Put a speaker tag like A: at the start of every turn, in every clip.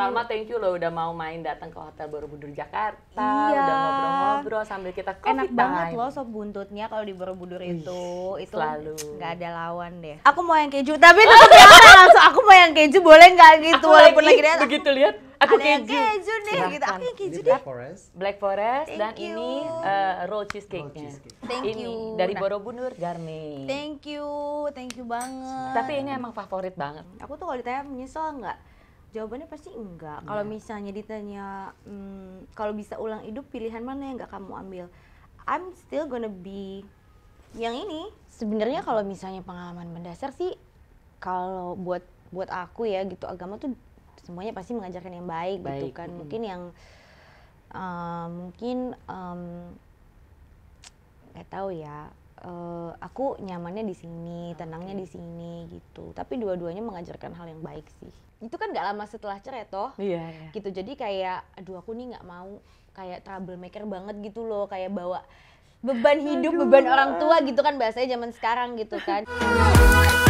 A: Salma iya. thank you loh udah mau main datang ke Hotel Borobudur Jakarta, iya. udah ngobrol-ngobrol sambil
B: kita coffee Enak time. banget loh sob buntutnya kalau di Borobudur itu, Wih, itu selalu gak ada lawan deh. Aku mau yang keju, tapi itu langsung aku mau yang keju boleh nggak gitu aku walaupun lagi, lagi begitu lihat aku ada keju. Yang keju deh Silahkan. gitu. Aku yang keju deh. Black Forest. Black Forest Thank dan you. ini uh,
A: eh, roll cheesecake-nya. cheesecake. Thank ini you. dari nah. Borobudur Garmi.
B: Thank you. Thank you banget. Tapi ini emang
A: favorit banget.
B: Aku tuh kalau ditanya menyesal nggak? Jawabannya pasti enggak. Iya. Kalau yeah. misalnya ditanya hmm, kalau bisa ulang hidup pilihan mana yang enggak kamu ambil? I'm still gonna be yang ini. Sebenarnya kalau misalnya pengalaman mendasar sih kalau buat buat aku ya gitu agama tuh semuanya pasti mengajarkan yang baik, gitu baik. gitu kan. Hmm. Mungkin yang uh, mungkin um, nggak tahu ya uh, aku nyamannya di sini tenangnya okay. di sini gitu tapi dua-duanya mengajarkan hal yang baik sih itu kan nggak lama setelah cerai toh iya, iya. gitu jadi kayak aduh aku nih nggak mau kayak troublemaker banget gitu loh kayak bawa beban hidup aduh. beban orang tua gitu kan bahasanya zaman sekarang gitu kan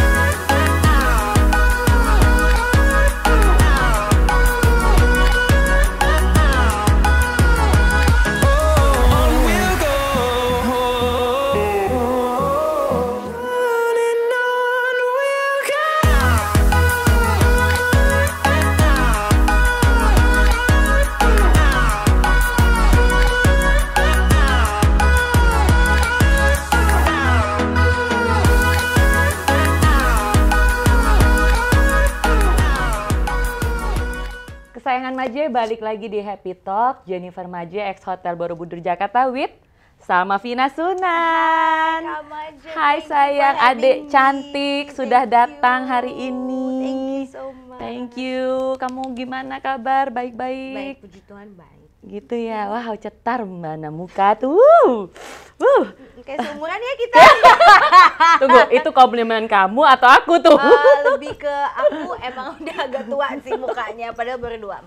A: Maje balik lagi di Happy Talk. Jennifer Maje, ex Hotel Borobudur Jakarta with sama Vina Sunan. Hai, sayang, adik me. cantik Thank sudah datang hari ini. Thank you so much. Thank you. Kamu gimana kabar? Baik-baik. Baik, puji Tuhan, baik. Gitu ya. Wah, cetar mana muka tuh. Uh. uh
B: kayak seumuran ya kita.
A: Tunggu, itu komplimen kamu atau aku tuh? Uh,
B: lebih ke aku emang udah agak tua sih mukanya, padahal baru dua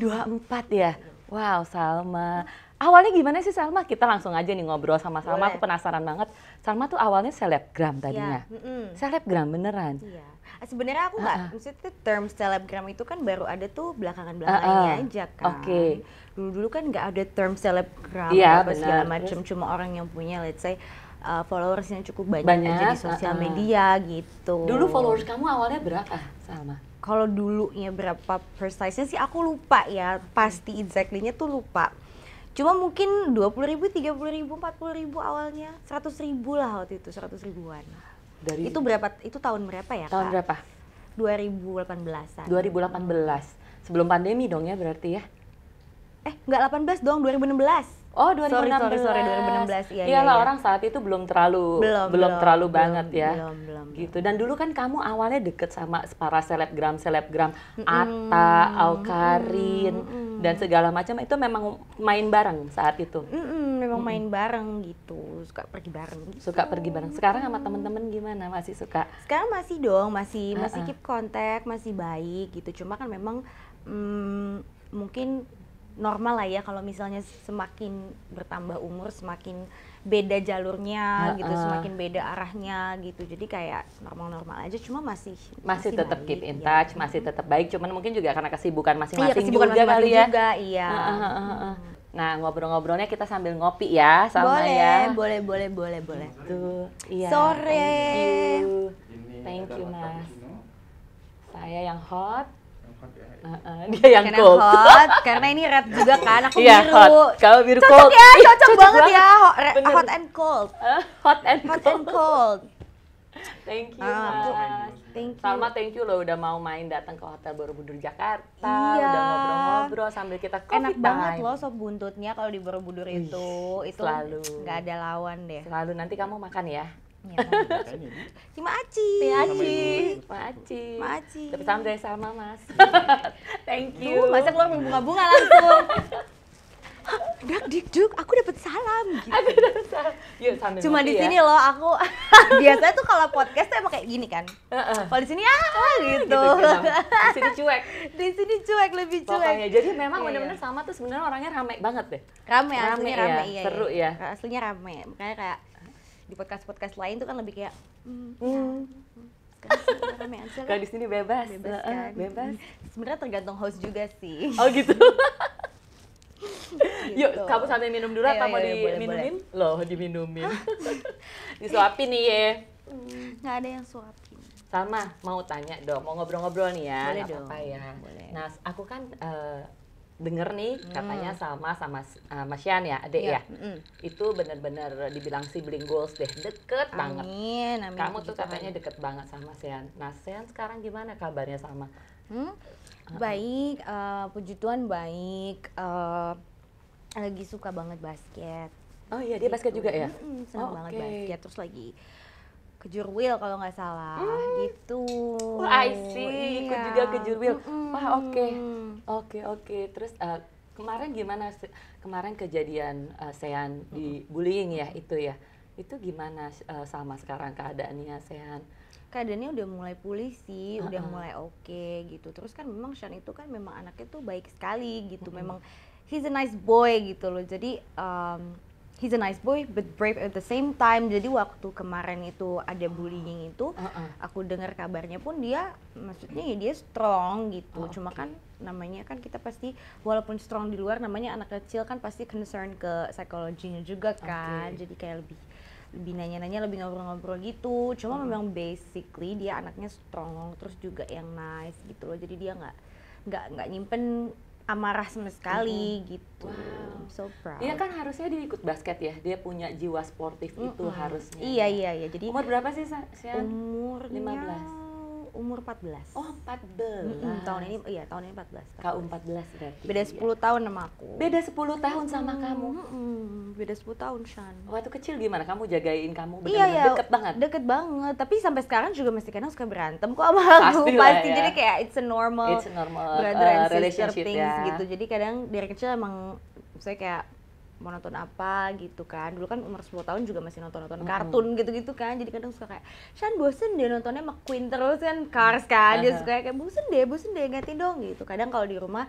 A: dua empat ya? Wow, Salma. Awalnya gimana sih Salma? Kita langsung aja nih ngobrol sama Salma. Boleh. Aku penasaran banget. Salma tuh awalnya selebgram tadinya. Ya, mm -hmm. Selebgram beneran. Iya.
B: Sebenarnya aku nggak, uh-uh. maksudnya term selebgram itu kan baru ada tuh belakangan belakangannya uh-uh. aja kan. Oke. Okay. Dulu dulu kan nggak ada term selebgram yeah, apa bener. segala macam, cuma orang yang punya let's say uh, followersnya cukup banyak, banyak aja di sosial uh-uh. media gitu. Dulu followers kamu awalnya berapa, Sama. Kalau dulunya berapa precise-nya sih aku lupa ya, pasti exactly-nya tuh lupa cuma mungkin dua puluh ribu tiga puluh ribu empat puluh ribu awalnya seratus ribu lah waktu itu seratus ribuan
A: dari itu berapa
B: itu tahun berapa ya tahun Kak? berapa 2018 -an.
A: 2018 sebelum pandemi dong ya berarti ya
B: eh nggak 18 dong 2016 Oh 2016 sorry, sorry, sorry 2016 iya iyalah iya, iya. orang saat
A: itu belum terlalu belum, belum terlalu belum, banget ya. belum, ya belum, belum, gitu dan dulu kan kamu awalnya deket sama para selebgram selebgram mm -mm. Alkarin mm -mm. dan segala macam itu memang main bareng saat itu mm
B: -mm mau main bareng gitu suka pergi bareng gitu. suka pergi bareng sekarang sama temen-temen gimana masih suka sekarang masih dong masih uh-uh. masih ah. keep kontak masih baik gitu cuma kan memang mm, mungkin normal lah ya kalau misalnya semakin bertambah umur semakin beda jalurnya uh, uh. gitu semakin beda arahnya gitu jadi kayak normal-normal aja cuma masih
A: masih, masih tetap keep in iya. touch ya. masih tetap baik cuman mungkin juga karena kesibukan iya, masing-masing iya, kesibukan juga masing -masing kali ya juga,
B: iya uh, uh, uh, uh.
A: Nah, ngobrol-ngobrolnya kita sambil ngopi ya sama boleh, ya.
B: Boleh, boleh, boleh, boleh, boleh.
A: Tuh, gitu. iya. Sore. Thank you. Thank you, Mas. Saya yang hot. Uh, dia yang karena cold. hot
B: karena ini red juga kan aku yeah, biru hot. kalau biru cocok cold. ya cocok, cocok banget, ya hot, hot and cold uh, hot and hot cold. and cold thank you uh,
A: mas Thank you. Salma, thank you loh udah mau main datang ke Hotel Borobudur Jakarta, iya. udah ngobrol-ngobrol
B: sambil kita coffee Enak time. banget loh sop buntutnya kalau di Borobudur Ih, itu, itu selalu nggak ada lawan deh. Selalu nanti kamu makan ya. Ya, aci, cima aci,
A: cima Aci. Cima Aci. Tapi sama dari Salma, Mas. thank you. Duh, masa keluar bunga-bunga langsung. dak dik duk aku dapat salam
B: gitu. Aku dapat salam.
A: Yuk, sambil Cuma di ya. sini ya. loh
B: aku biasanya tuh kalau podcast tuh emang kayak gini kan. uh Kalau di sini ya, ah gitu. gitu, gitu. gitu Di sini cuek. Di sini cuek
A: lebih cuek. Pokoknya jadi memang benar-benar iya. iya.
B: sama tuh sebenarnya orangnya ramai banget deh. Ramai, aslinya iya, ramai ya. Iya, seru iya. ya. Aslinya ramai. Makanya kayak di podcast-podcast lain tuh kan lebih kayak mm, hmm. hmm. Ya, hmm kalau di sini bebas, bebas, kan? bebas. Sebenarnya tergantung host juga sih. Oh gitu. gitu. Yuk, kamu sambil minum dulu atau iya, iya, mau iya, diminumin?
A: Loh, diminumin.
B: Disuapin nih ya. nggak ada yang suapin.
A: Sama, mau tanya dong, mau ngobrol-ngobrol nih ya. Boleh dong. Apa ya. Boleh.
B: Nah, aku kan
A: uh, denger nih hmm. katanya sama sama uh, eh, Mas Yan ya, Adek ya. ya? Mm. Itu benar-benar dibilang sibling goals deh, deket amin, banget. Amin, Kamu tuh gitu kan. katanya deket banget sama Sean. Nah, Sean sekarang gimana kabarnya sama?
B: Hmm? Baik, uh, puji Tuhan baik. Uh, lagi suka banget basket. Oh iya, dia gitu. basket juga ya? Mm hmm senang oh, banget okay. basket. Terus lagi kejurwil kalau nggak salah mm. gitu. oh, I see. Iya. Ikut juga iya. kejurwil. Mm Wah, oke. Okay. Oke, okay,
A: oke. Okay. Terus uh, kemarin gimana kemarin kejadian uh, Sean di bullying ya itu ya? Itu gimana uh, sama sekarang keadaannya Sean?
B: keadaannya udah mulai pulih sih, uh -uh. udah mulai oke okay, gitu. Terus kan memang Sean itu kan memang anaknya tuh baik sekali gitu. Uh -huh. Memang he's a nice boy gitu loh. Jadi um, he's a nice boy but brave at the same time. Jadi waktu kemarin itu ada bullying itu, uh -uh. aku dengar kabarnya pun dia maksudnya ya dia strong gitu. Oh, Cuma kan namanya kan kita pasti walaupun strong di luar namanya anak kecil kan pasti concern ke psikologinya juga kan. Okay. Jadi kayak lebih lebih nanya-nanya lebih ngobrol-ngobrol gitu cuma hmm. memang basically dia anaknya strong terus juga yang nice gitu loh jadi dia nggak nggak nggak nyimpen amarah sama sekali mm -hmm. gitu. Wow. I'm so proud. Iya kan
A: harusnya dia ikut basket ya. Dia punya jiwa sportif mm -hmm. itu harusnya. Iya iya
B: iya. Jadi umur berapa sih Sian? Umur 15 umur 14. Oh, 14. Mm, tahun ini iya, tahun ini 14. Kau 14 berarti. Beda 10 iya. tahun sama aku. Beda 10 tahun sama hmm, kamu. Hmm, beda 10 tahun, Shan.
A: Oh, waktu kecil gimana kamu jagain kamu benar iya, iya, deket
B: banget. Deket banget, tapi sampai sekarang juga masih kadang suka berantem kok sama aku. Pasti, pasti. Ya. jadi kayak it's a normal. It's a normal brother uh, and sister things ya. gitu. Jadi kadang dari kecil emang saya kayak mau nonton apa gitu kan dulu kan umur 10 tahun juga masih nonton nonton kartun gitu gitu kan jadi kadang suka kayak Shan bosen deh nontonnya McQueen terus kan Cars kan dia suka kayak bosen deh bosen deh ganti dong gitu kadang kalau di rumah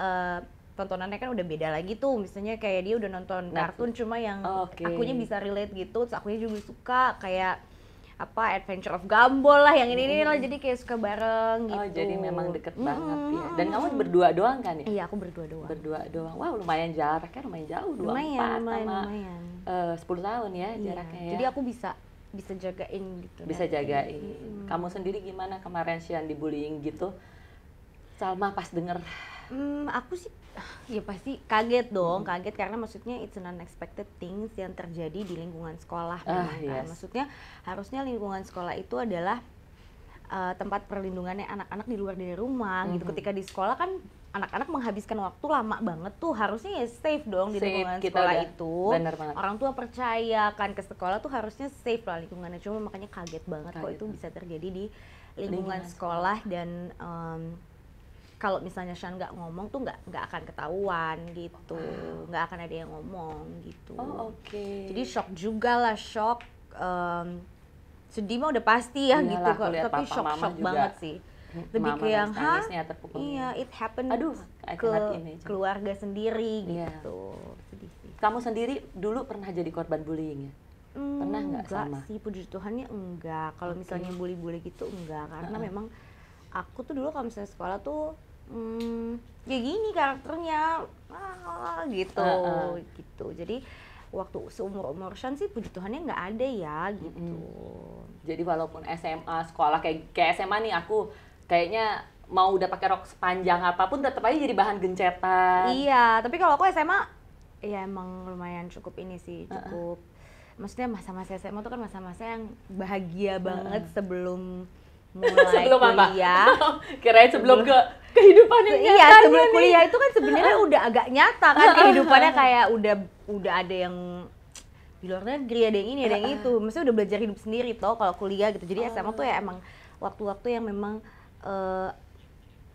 B: uh, tontonannya kan udah beda lagi tuh misalnya kayak dia udah nonton nah, kartun cuma yang okay. akunya bisa relate gitu terus akunya juga suka kayak apa Adventure of Gumball lah yang ini ini lah hmm. jadi kayak suka bareng oh, gitu. Oh, jadi memang deket hmm. banget
A: ya. Dan kamu berdua doang kan ya? Iya, aku berdua doang. Berdua doang. Wow, lumayan jaraknya lumayan jauh dua lumayan, sama lumayan. Eh, uh, 10 tahun ya iya. ya. Jadi aku
B: bisa bisa jagain gitu. Bisa jagain. Hmm. Kamu
A: sendiri gimana kemarin sih Sian dibullying gitu? Salma pas denger
B: Hmm, aku sih ya pasti kaget dong kaget karena maksudnya it's an unexpected things yang terjadi di lingkungan sekolah uh, memang, yes. maksudnya harusnya lingkungan sekolah itu adalah uh, tempat perlindungannya anak-anak di luar dari rumah -hmm. gitu mm-hmm. ketika di sekolah kan anak-anak menghabiskan waktu lama banget tuh harusnya ya safe dong di lingkungan kita sekolah udah. itu Bener banget. orang tua percaya kan ke sekolah tuh harusnya safe lah lingkungannya cuma makanya kaget banget kaget. kok itu bisa terjadi di
A: lingkungan, lingkungan sekolah
B: dan um, kalau misalnya Shan nggak ngomong tuh nggak nggak akan ketahuan gitu nggak akan ada yang ngomong gitu oh, oke okay. jadi shock juga lah shock um, sedih mah udah pasti ya Iyalah, gitu kok tapi shock shock juga. banget sih lebih ke yang ha iya it happened aduh ke keluarga sendiri yeah. gitu sedih sih kamu sendiri dulu pernah jadi korban bullying ya
A: mm, pernah nggak sama sih
B: puji Tuhannya enggak kalau okay. misalnya bully-bully gitu enggak karena uh -uh. memang aku tuh dulu kalau misalnya sekolah tuh hmm, ya gini karakternya ah, gitu uh, uh. gitu jadi waktu seumur umur Shan sih puji Tuhannya nggak ada ya gitu hmm. jadi walaupun SMA
A: sekolah kayak kayak SMA nih aku kayaknya mau udah pakai rok sepanjang apapun tetap aja jadi bahan
B: gencetan iya tapi kalau aku SMA ya emang lumayan cukup ini sih cukup uh -uh. maksudnya masa-masa SMA tuh kan masa-masa yang bahagia uh -uh. banget sebelum mulai sebelum kuliah. Apa?
A: Kirain sebelum ke
B: kehidupan yang nyata. Iya, sebelum kuliah itu kan sebenarnya udah agak nyata kan kehidupannya kayak udah udah ada yang di luar negeri ada yang ini ada yang itu maksudnya udah belajar hidup sendiri toh kalau kuliah gitu jadi ah. SMA tuh ya emang waktu-waktu yang memang uh,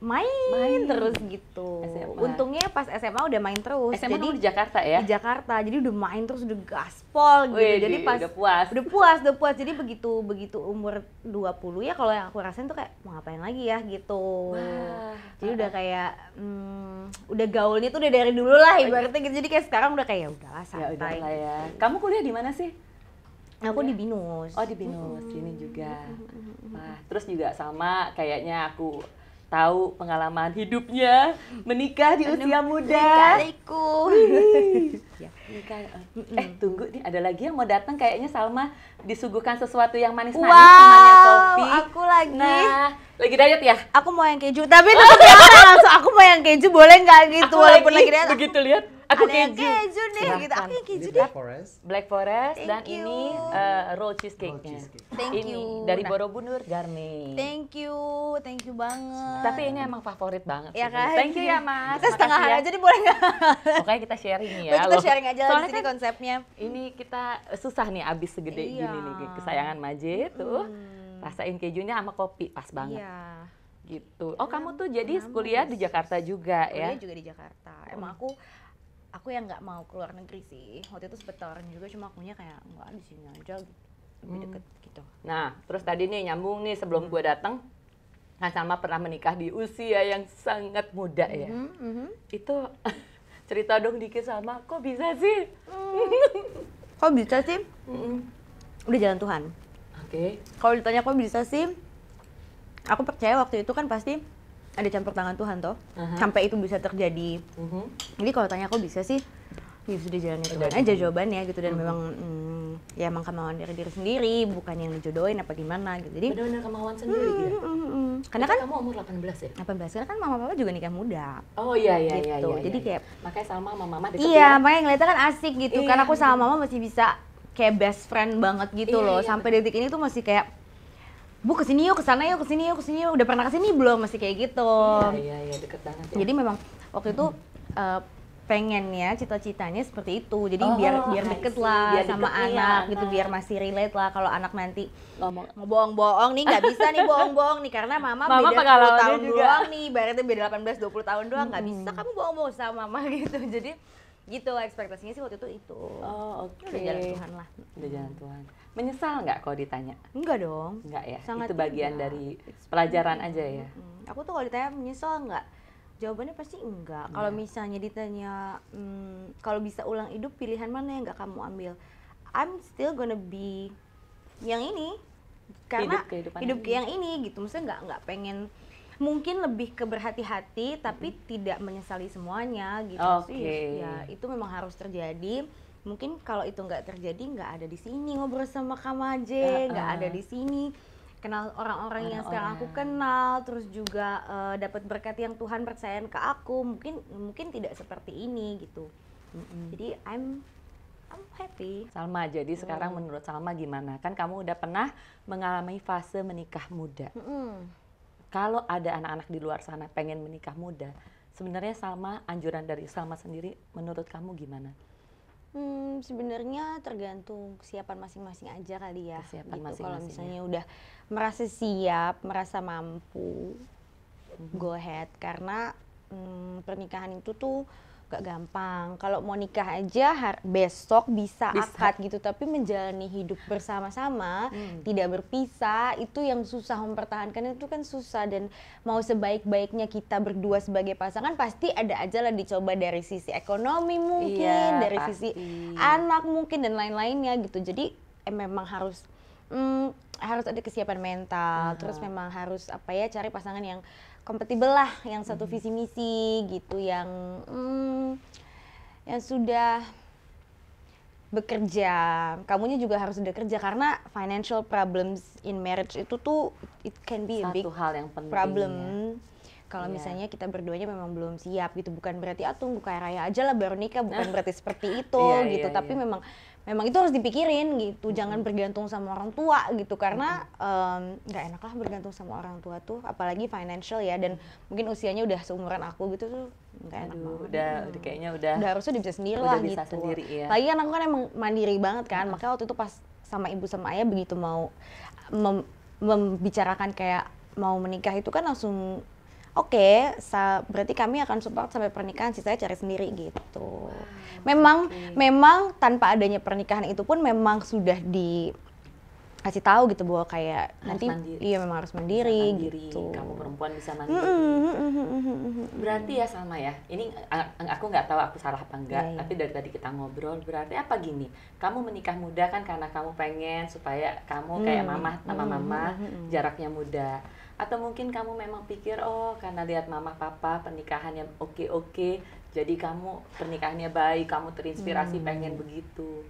B: main, main terus gitu. SMA. Untungnya pas SMA udah main terus. SMA jadi di Jakarta ya? Di Jakarta. Jadi udah main terus udah gaspol gitu. Wih, jadi pas udah puas. Udah puas, udah puas. Jadi begitu begitu umur 20 ya kalau yang aku rasain tuh kayak mau ngapain lagi ya gitu. Wah. Jadi udah kayak hmm, udah gaulnya tuh udah dari dulu lah oh, iya. ibaratnya gitu. Jadi kayak sekarang udah kayak udahlah santai. Ya udahlah ya. ya. Gitu. Kamu kuliah di mana sih?
A: Aku ya. di Binus. Oh, di Binus, hmm. sini juga. Mm-hmm. Wah, terus juga sama kayaknya aku tahu pengalaman hidupnya menikah di usia muda. Nikaliku. ya, menikah. Eh, eh tunggu nih ada lagi yang mau datang kayaknya Salma disuguhkan sesuatu yang manis-manis wow, temannya Sofi.
B: aku lagi. Nah, lagi diet ya? Aku mau yang keju, tapi tetap langsung aku mau yang keju boleh nggak gitu aku walaupun lagi, lagi diet. Begitu
A: lihat aku ada Yang keju nih
B: Silahkan. gitu. Aku yang keju deh. Black Forest.
A: Black Forest dan you. ini uh, eh, roll cheesecake-nya. Thank ini you. dari nah. Borobudur Garni.
B: Thank you. Thank you banget.
A: Tapi ini emang favorit banget. Ya kan? Thank you ya, Mas. Kita setengah ya. aja nih boleh nggak? Pokoknya kita sharing ya. kita sharing aja lah sini kan konsepnya. Ini kita susah nih abis segede iya. gini nih kesayangan Majid tuh. Hmm. Rasain kejunya sama kopi pas iya. banget. Iya gitu. Oh, iya, kamu tuh
B: jadi kuliah di
A: Jakarta juga kuliah ya? Kuliah juga di
B: Jakarta. Emang oh. aku aku yang nggak mau keluar negeri sih waktu itu sempet juga cuma aku nya kayak nggak di sini aja gitu.
A: lebih hmm. deket gitu nah terus tadi nih nyambung nih sebelum hmm. gue datang Kan sama pernah menikah di usia yang sangat muda ya. hmm. -hmm. Itu cerita dong dikit sama, kok bisa sih? hmm.
B: kok bisa sih? -hmm. Udah jalan Tuhan. Oke. Okay. Kalau ditanya kok bisa sih, aku percaya waktu itu kan pasti ada campur tangan Tuhan toh uh-huh. sampai itu bisa terjadi uh-huh. jadi kalau tanya aku bisa sih ya sudah jalannya Tuhan aja jawabannya gitu dan uh-huh. memang hmm, ya emang kemauan dari diri sendiri bukan yang dijodohin apa gimana gitu jadi benar-benar kemauan sendiri Hmm, hmm. karena kan kamu umur 18 ya 18 karena kan mama papa juga nikah muda oh iya iya, iya gitu. iya, iya, iya jadi kayak
A: makanya sama mama mama deket iya ya. makanya
B: ngeliatnya kan asik gitu iya, karena aku sama mama masih bisa kayak best friend banget gitu iya, loh iya, sampai iya. detik ini tuh masih kayak bu kesini yuk kesana yuk kesini yuk kesini yuk udah pernah kesini belum masih kayak gitu iya iya, iya deket banget ya. jadi memang waktu itu uh, pengennya cita-citanya seperti itu jadi oh, biar oh, biar deket lah biar sama deket iya. anak gitu nah. biar masih relate lah kalau anak nanti ngomong bohong-bohong nih nggak bisa nih bohong-bohong nih karena mama, mama beda 10 tahun juga. doang nih berarti beda 18 20 tahun doang nggak hmm. bisa kamu bohong-bohong sama mama gitu jadi gitu ekspektasinya sih waktu itu itu oh ya oke okay. udah jalan Tuhan lah udah jalan
A: Tuhan menyesal nggak kalau ditanya enggak dong enggak ya Sangat itu bagian tinggal. dari pelajaran aja ya hmm.
B: aku tuh kalau ditanya menyesal nggak jawabannya pasti enggak kalau misalnya ditanya hmm, kalau bisa ulang hidup pilihan mana yang enggak kamu ambil I'm still gonna be yang ini
A: karena hidup, hidup yang
B: ini gitu maksudnya nggak nggak pengen mungkin lebih ke berhati-hati tapi hmm. tidak menyesali semuanya gitu okay. sih ya itu memang harus terjadi mungkin kalau itu nggak terjadi nggak ada di sini ngobrol sama kamu aja nggak uh -uh. ada di sini kenal orang-orang yang sekarang aku kenal terus juga uh, dapat berkat yang Tuhan percayain ke aku mungkin mungkin tidak seperti ini gitu mm -hmm. jadi I'm I'm happy
A: Salma jadi mm. sekarang menurut Salma gimana kan kamu udah pernah mengalami fase menikah muda mm -hmm kalau ada anak-anak di luar sana pengen menikah muda, sebenarnya Salma anjuran dari Salma sendiri menurut kamu gimana?
B: Hmm, sebenarnya tergantung kesiapan masing-masing aja kali ya. Kesiapan gitu. masing-masing. Kalau misalnya udah merasa siap, merasa mampu, mm-hmm. go ahead. Karena hmm, pernikahan itu tuh gak gampang. Kalau mau nikah aja har- besok bisa, bisa akad gitu, tapi menjalani hidup bersama-sama, hmm. tidak berpisah, itu yang susah mempertahankan itu kan susah dan mau sebaik-baiknya kita berdua sebagai pasangan pasti ada aja lah dicoba dari sisi ekonomi mungkin, iya, dari pasti. sisi anak mungkin dan lain-lainnya gitu. Jadi eh, memang harus hmm, harus ada kesiapan mental, uh terus memang harus apa ya cari pasangan yang kompatibel lah yang satu hmm. visi misi gitu yang hmm, yang sudah bekerja kamunya juga harus sudah kerja karena financial problems in marriage itu tuh it can be Satu a big hal yang penting problem ya. kalau yeah. misalnya kita berduanya memang belum siap gitu bukan berarti ah tunggu kaya raya aja lah baru nikah bukan berarti seperti itu yeah, iya, gitu yeah, tapi iya. memang memang itu harus dipikirin gitu jangan bergantung sama orang tua gitu karena nggak um, enak lah bergantung sama orang tua tuh apalagi financial ya dan mungkin usianya udah seumuran aku gitu tuh nggak enak udah hmm. kayaknya udah udah harusnya udah bisa sendiri lah gitu sendiri, ya. lagi kan aku kan emang mandiri banget kan hmm. makanya waktu itu pas sama ibu sama ayah begitu mau mem membicarakan kayak mau menikah itu kan langsung oke okay, berarti kami akan support sampai pernikahan saya cari sendiri gitu. Wow, memang okay. memang tanpa adanya pernikahan itu pun memang sudah di kasih tahu gitu bahwa kayak harus nanti mandiri. iya memang harus mandiri, mandiri gitu. Kamu perempuan
A: bisa mandiri. Mm
B: -hmm.
A: Berarti ya sama ya. Ini aku nggak tahu aku salah apa enggak, yeah, iya. tapi dari tadi kita ngobrol berarti apa gini? Kamu menikah muda kan karena kamu pengen supaya kamu kayak mm -hmm. mama sama hmm, hmm, mama mm -hmm. jaraknya muda atau mungkin kamu memang pikir oh karena lihat mama papa pernikahannya oke oke jadi kamu pernikahannya baik kamu terinspirasi hmm. pengen begitu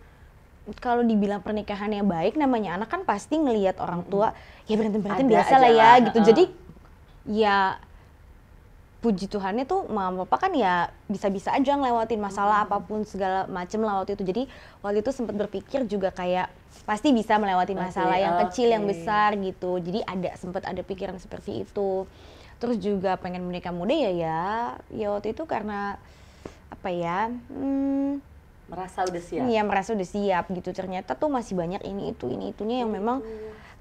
B: kalau dibilang pernikahannya baik namanya anak kan pasti ngelihat orang tua hmm. ya berantem berantem biasa lah ya gitu uh. jadi ya puji Tuhannya tuh mama papa kan ya bisa-bisa aja ngelewatin masalah hmm. apapun segala macem lah waktu itu jadi waktu itu sempat berpikir juga kayak pasti bisa melewati masalah okay, yang kecil yang besar gitu jadi ada sempat ada pikiran seperti itu terus juga pengen menikah muda ya ya ya waktu itu karena apa ya hmm, merasa udah siap iya merasa udah siap gitu ternyata tuh masih banyak ini itu ini itunya yang memang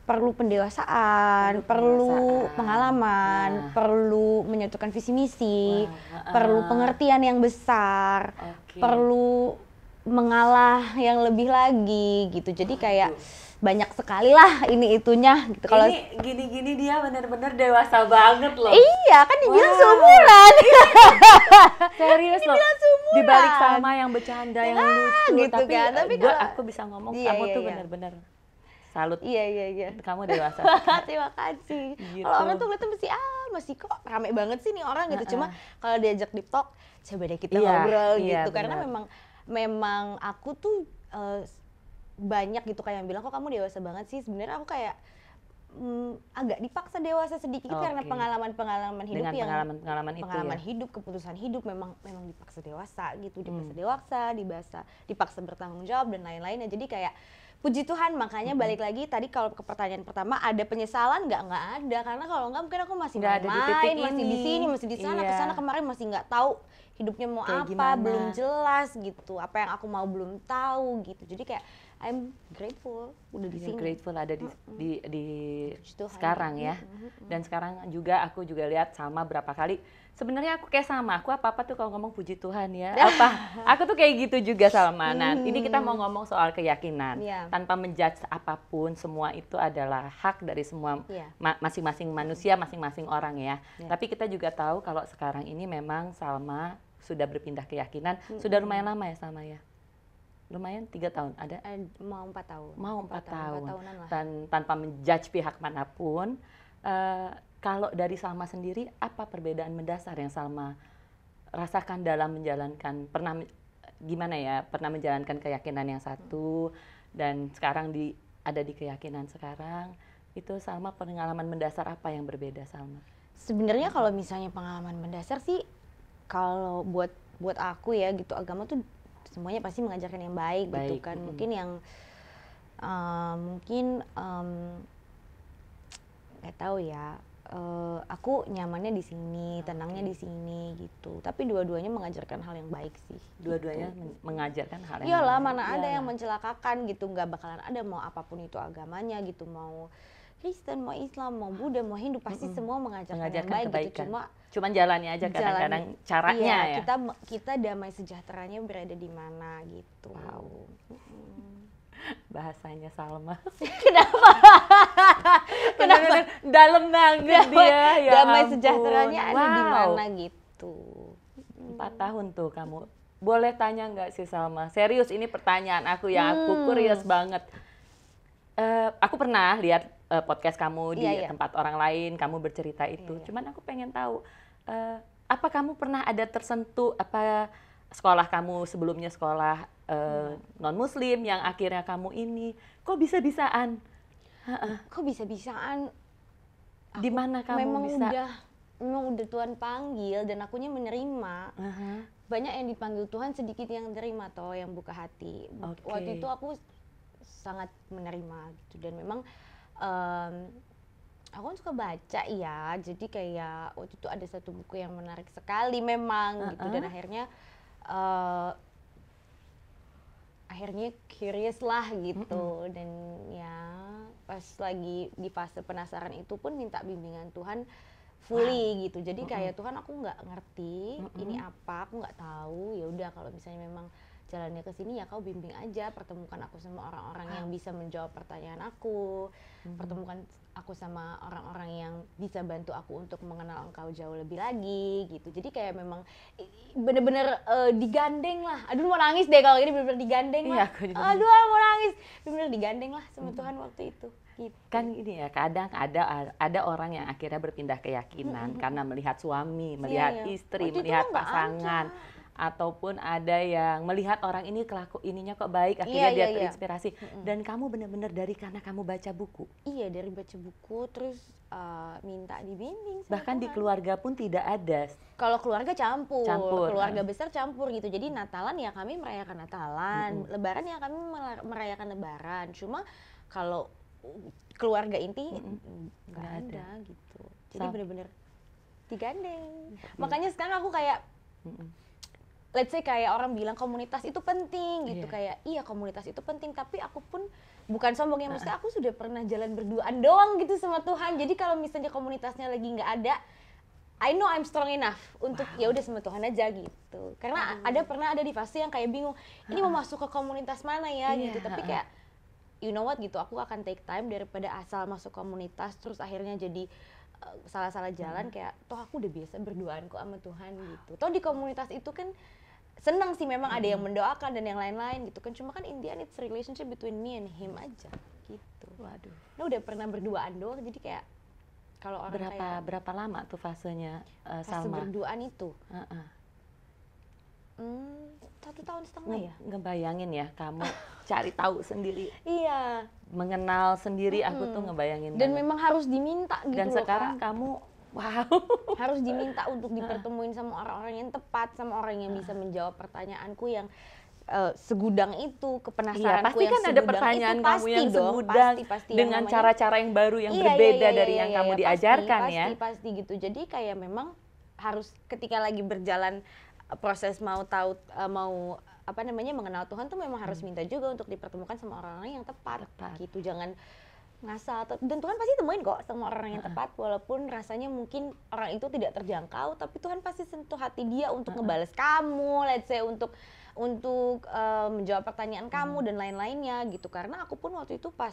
B: perlu pendewasaan, perlu, pendewasaan. pengalaman, nah. perlu menyatukan visi misi, wow. perlu ah. pengertian yang besar, okay. perlu mengalah yang lebih lagi gitu jadi kayak banyak sekali lah ini itunya gitu kalau ini
A: gini-gini dia benar-benar dewasa banget loh iya kan dibilang wow. seumuran serius loh seumuran. dibalik sama yang bercanda yang ah, lucu gitu tapi, kan? tapi gua, kalau, aku
B: bisa ngomong iya, kamu iya, tuh iya. bener benar salut iya iya iya kamu dewasa terima kasih gitu. kalau orang tuh itu mesti ah masih kok rame banget sih nih orang gitu uh -uh. cuma kalau diajak di talk coba deh kita iya, ngobrol iya, gitu iya, karena memang memang aku tuh uh, banyak gitu kayak yang bilang kok kamu dewasa banget sih sebenarnya aku kayak mm, agak dipaksa dewasa sedikit okay. karena pengalaman-pengalaman hidup Dengan yang pengalaman-pengalaman itu ya. pengalaman ya? hidup keputusan hidup memang memang dipaksa dewasa gitu hmm. dipaksa dewasa dibasa dipaksa bertanggung jawab dan lain-lainnya jadi kayak puji Tuhan makanya hmm. balik lagi tadi kalau ke pertanyaan pertama ada penyesalan nggak nggak ada karena kalau nggak mungkin aku masih main, ada di titik masih ini. di sini masih di sana iya. sana kemarin masih nggak tahu hidupnya mau kayak apa gimana? belum jelas gitu apa yang aku mau belum tahu gitu jadi kayak I'm grateful udah di sini grateful
A: ada di mm -hmm. di, di sekarang ya mm -hmm. dan sekarang juga aku juga lihat sama berapa kali sebenarnya aku kayak sama aku apa apa tuh kalau ngomong puji Tuhan ya apa aku tuh kayak gitu juga Salmanan nah ini mm-hmm. kita mau ngomong soal keyakinan yeah. tanpa menjudge apapun semua itu adalah hak dari semua yeah. masing-masing manusia masing-masing orang ya yeah. tapi kita juga tahu kalau sekarang ini memang Salma sudah berpindah keyakinan hmm. sudah lumayan lama ya sama ya lumayan tiga tahun ada
B: eh, mau empat tahun mau empat, empat tahun, tahun. Empat lah. dan
A: tanpa menjudge pihak manapun uh, kalau dari Salma sendiri apa perbedaan mendasar yang Salma rasakan dalam menjalankan pernah gimana ya pernah menjalankan keyakinan yang satu dan sekarang di ada di keyakinan sekarang itu Salma pengalaman
B: mendasar apa yang berbeda Salma sebenarnya kalau misalnya pengalaman mendasar sih kalau buat buat aku ya gitu agama tuh semuanya pasti mengajarkan yang baik, gitu baik. gitu kan. Mungkin yang uh, mungkin um, nggak tahu ya uh, aku nyamannya di sini tenangnya di sini gitu tapi dua-duanya mengajarkan hal yang baik sih gitu. dua-duanya gitu. mengajarkan hal yang iyalah mana ada yang mencelakakan gitu nggak bakalan ada mau apapun itu agamanya gitu mau Kristen mau Islam mau Buddha mau Hindu pasti mm -hmm. semua mengajarkan, mengajarkan yang baik gitu. kebaikan. gitu cuma
A: cuman jalannya aja kadang-kadang caranya iya, ya kita
B: kita damai sejahteranya berada di mana
A: gitu wow. bahasanya Salma kenapa
B: kenapa
A: dalam banget dia ya damai ampun. sejahteranya wow. ada di mana gitu empat hmm. tahun tuh kamu boleh tanya nggak sih Salma serius ini pertanyaan aku yang hmm. aku kurios banget uh, aku pernah lihat uh, podcast kamu di yeah, yeah. tempat orang lain, kamu bercerita itu. Yeah, yeah. Cuman aku pengen tahu uh, apa kamu pernah ada tersentuh apa sekolah kamu sebelumnya sekolah uh, eh, hmm. Iya. non muslim yang akhirnya kamu ini kok bisa bisaan? Kok bisa bisaan? Di mana kamu memang bisa? Udah,
B: memang udah Tuhan panggil dan akunya menerima. Uh -huh. Banyak yang dipanggil Tuhan, sedikit yang terima toh yang buka hati. Okay. Waktu itu aku sangat menerima gitu dan memang uh, um, aku kan suka baca ya jadi kayak waktu itu ada satu buku yang menarik sekali memang uh -uh. gitu dan akhirnya uh, akhirnya curious lah gitu uh -uh. dan ya pas lagi di fase penasaran itu pun minta bimbingan Tuhan
A: fully wow. gitu jadi uh -uh. kayak
B: Tuhan aku nggak ngerti uh -uh. ini apa aku nggak tahu ya udah kalau misalnya memang jalannya ke sini ya kau bimbing aja pertemukan aku sama orang-orang yang ah. bisa menjawab pertanyaan aku hmm. pertemukan aku sama orang-orang yang bisa bantu aku untuk mengenal engkau jauh lebih lagi gitu jadi kayak memang bener-bener uh, digandeng lah aduh mau nangis deh kalau ini bener-bener digandeng iya, aku juga aduh mau nangis bener-bener digandeng lah sama hmm. Tuhan waktu itu gitu.
A: kan ini ya kadang ada ada orang yang akhirnya berpindah keyakinan hmm. karena melihat suami iya, melihat iya, istri waktu melihat kan pasangan ataupun ada yang melihat orang ini kelaku ininya kok baik iya, akhirnya iya, dia iya, iya. terinspirasi iya. dan kamu benar-benar dari karena kamu baca buku
B: iya dari baca buku terus uh, minta dibimbing bahkan Tuhan. di
A: keluarga pun tidak ada
B: kalau keluarga campur, campur keluarga ah. besar campur gitu jadi Natalan ya kami merayakan Natalan mm -hmm. Lebaran ya kami merayakan Lebaran cuma kalau keluarga inti mm, nggak mm -hmm. ada. ada gitu jadi benar-benar digandeng mm -hmm. makanya sekarang aku kayak let's say kayak orang bilang komunitas itu penting gitu yeah. kayak iya komunitas itu penting tapi aku pun bukan sombong -uh. maksudnya aku sudah pernah jalan berduaan doang gitu sama Tuhan jadi kalau misalnya komunitasnya lagi nggak ada I know I'm strong enough untuk ya udah sama Tuhan aja gitu karena Aduh. ada pernah ada di fase yang kayak bingung ini mau masuk ke komunitas mana ya yeah. gitu tapi kayak you know what gitu aku akan take time daripada asal masuk komunitas terus akhirnya jadi salah-salah jalan hmm. kayak toh aku udah biasa berdoaan kok sama Tuhan gitu. Toh di komunitas itu kan seneng sih memang hmm. ada yang hmm. mendoakan dan yang lain-lain gitu kan. Cuma kan Indian it's relationship between me and him aja gitu. Waduh. Nah udah pernah berduaan doang jadi kayak kalau orang berapa kayak,
A: berapa lama tuh fasenya uh, fase Salma? berduaan
B: itu. Uh -uh. Hmm, satu tahun setengah Nge ya?
A: Ngebayangin ya kamu cari tahu sendiri. Iya. Mengenal sendiri hmm. aku tuh ngebayangin. Dan banget.
B: memang harus diminta gitu Dan loh, sekarang Kak. kamu wow. Harus diminta untuk dipertemuin sama orang-orang yang tepat, sama orang yang bisa menjawab pertanyaanku yang uh, segudang itu kepenasaran iya, pasti kan ada pertanyaan itu, kamu yang dong, segudang pasti, pasti dengan cara-cara
A: yang, baru yang iya, iya berbeda iya, iya, dari iya, yang iya, kamu iya, diajarkan pasti, ya pasti
B: pasti gitu jadi kayak memang harus ketika lagi berjalan proses mau tahu uh, mau apa namanya mengenal Tuhan tuh memang harus hmm. minta juga untuk dipertemukan sama orang-orang yang tepat, tepat. gitu jangan ngasal dan Tuhan pasti temuin kok sama orang yang tepat walaupun rasanya mungkin orang itu tidak terjangkau tapi Tuhan pasti sentuh hati dia untuk ngebales kamu let's say untuk untuk uh, menjawab pertanyaan hmm. kamu dan lain-lainnya gitu karena aku pun waktu itu pas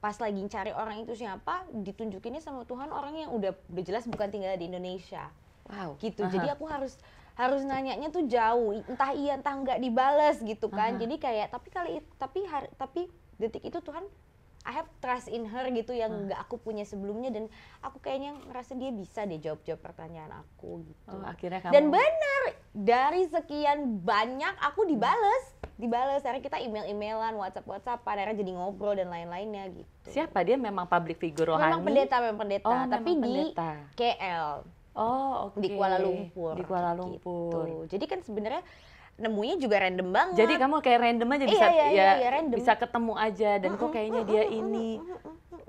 B: pas lagi cari orang itu siapa ditunjukinnya sama Tuhan orang yang udah udah jelas bukan tinggal di Indonesia wow gitu jadi aku harus harus nanyanya tuh jauh entah iya entah enggak dibales gitu kan uh -huh. jadi kayak tapi kali itu tapi hari, tapi detik itu Tuhan I have trust in her gitu yang nggak hmm. aku punya sebelumnya dan aku kayaknya ngerasa dia bisa deh jawab-jawab pertanyaan aku gitu. Oh, akhirnya kamu... Dan benar dari sekian banyak aku hmm. dibales, dibales. karena kita email-emailan, WhatsApp-WhatsApp, akhirnya jadi ngobrol dan lain-lainnya gitu.
A: Siapa dia memang public figure rohani? Memang pendeta,
B: memang pendeta, oh, tapi memang pendeta. di KL. Oh, okay. di Kuala Lumpur. Di Kuala gitu. Lumpur. Gitu. Jadi kan sebenarnya nemunya juga random banget. Jadi kamu kayak random aja bisa iya, iya, iya ya, iya, random. bisa
A: ketemu aja dan mm, kok mm, kayaknya mm, dia ini.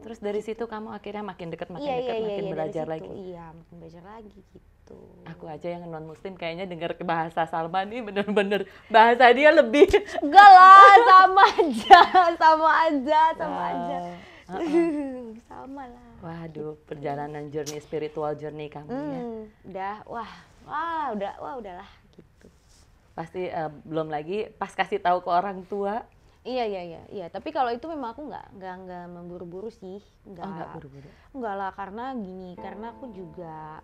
A: Terus dari gitu. situ kamu akhirnya makin dekat, makin iya, dekat, iya, makin iya, belajar lagi.
B: Iya, makin belajar lagi gitu.
A: Aku aja yang non muslim kayaknya dengar bahasa Salma nih bener-bener bahasa dia lebih. Enggak lah,
B: sama aja, sama aja, sama wow. aja. Uh -uh. sama lah.
A: Waduh, perjalanan journey spiritual journey kamu ya. hmm, ya.
B: Udah, wah, wah, udah, wah, udahlah gitu.
A: Pasti uh, belum lagi pas kasih tahu ke orang tua.
B: Iya iya iya iya. Tapi kalau itu memang aku nggak nggak nggak memburu-buru sih. Oh, nggak. Oh, nggak buru-buru. Nggak lah karena gini karena aku juga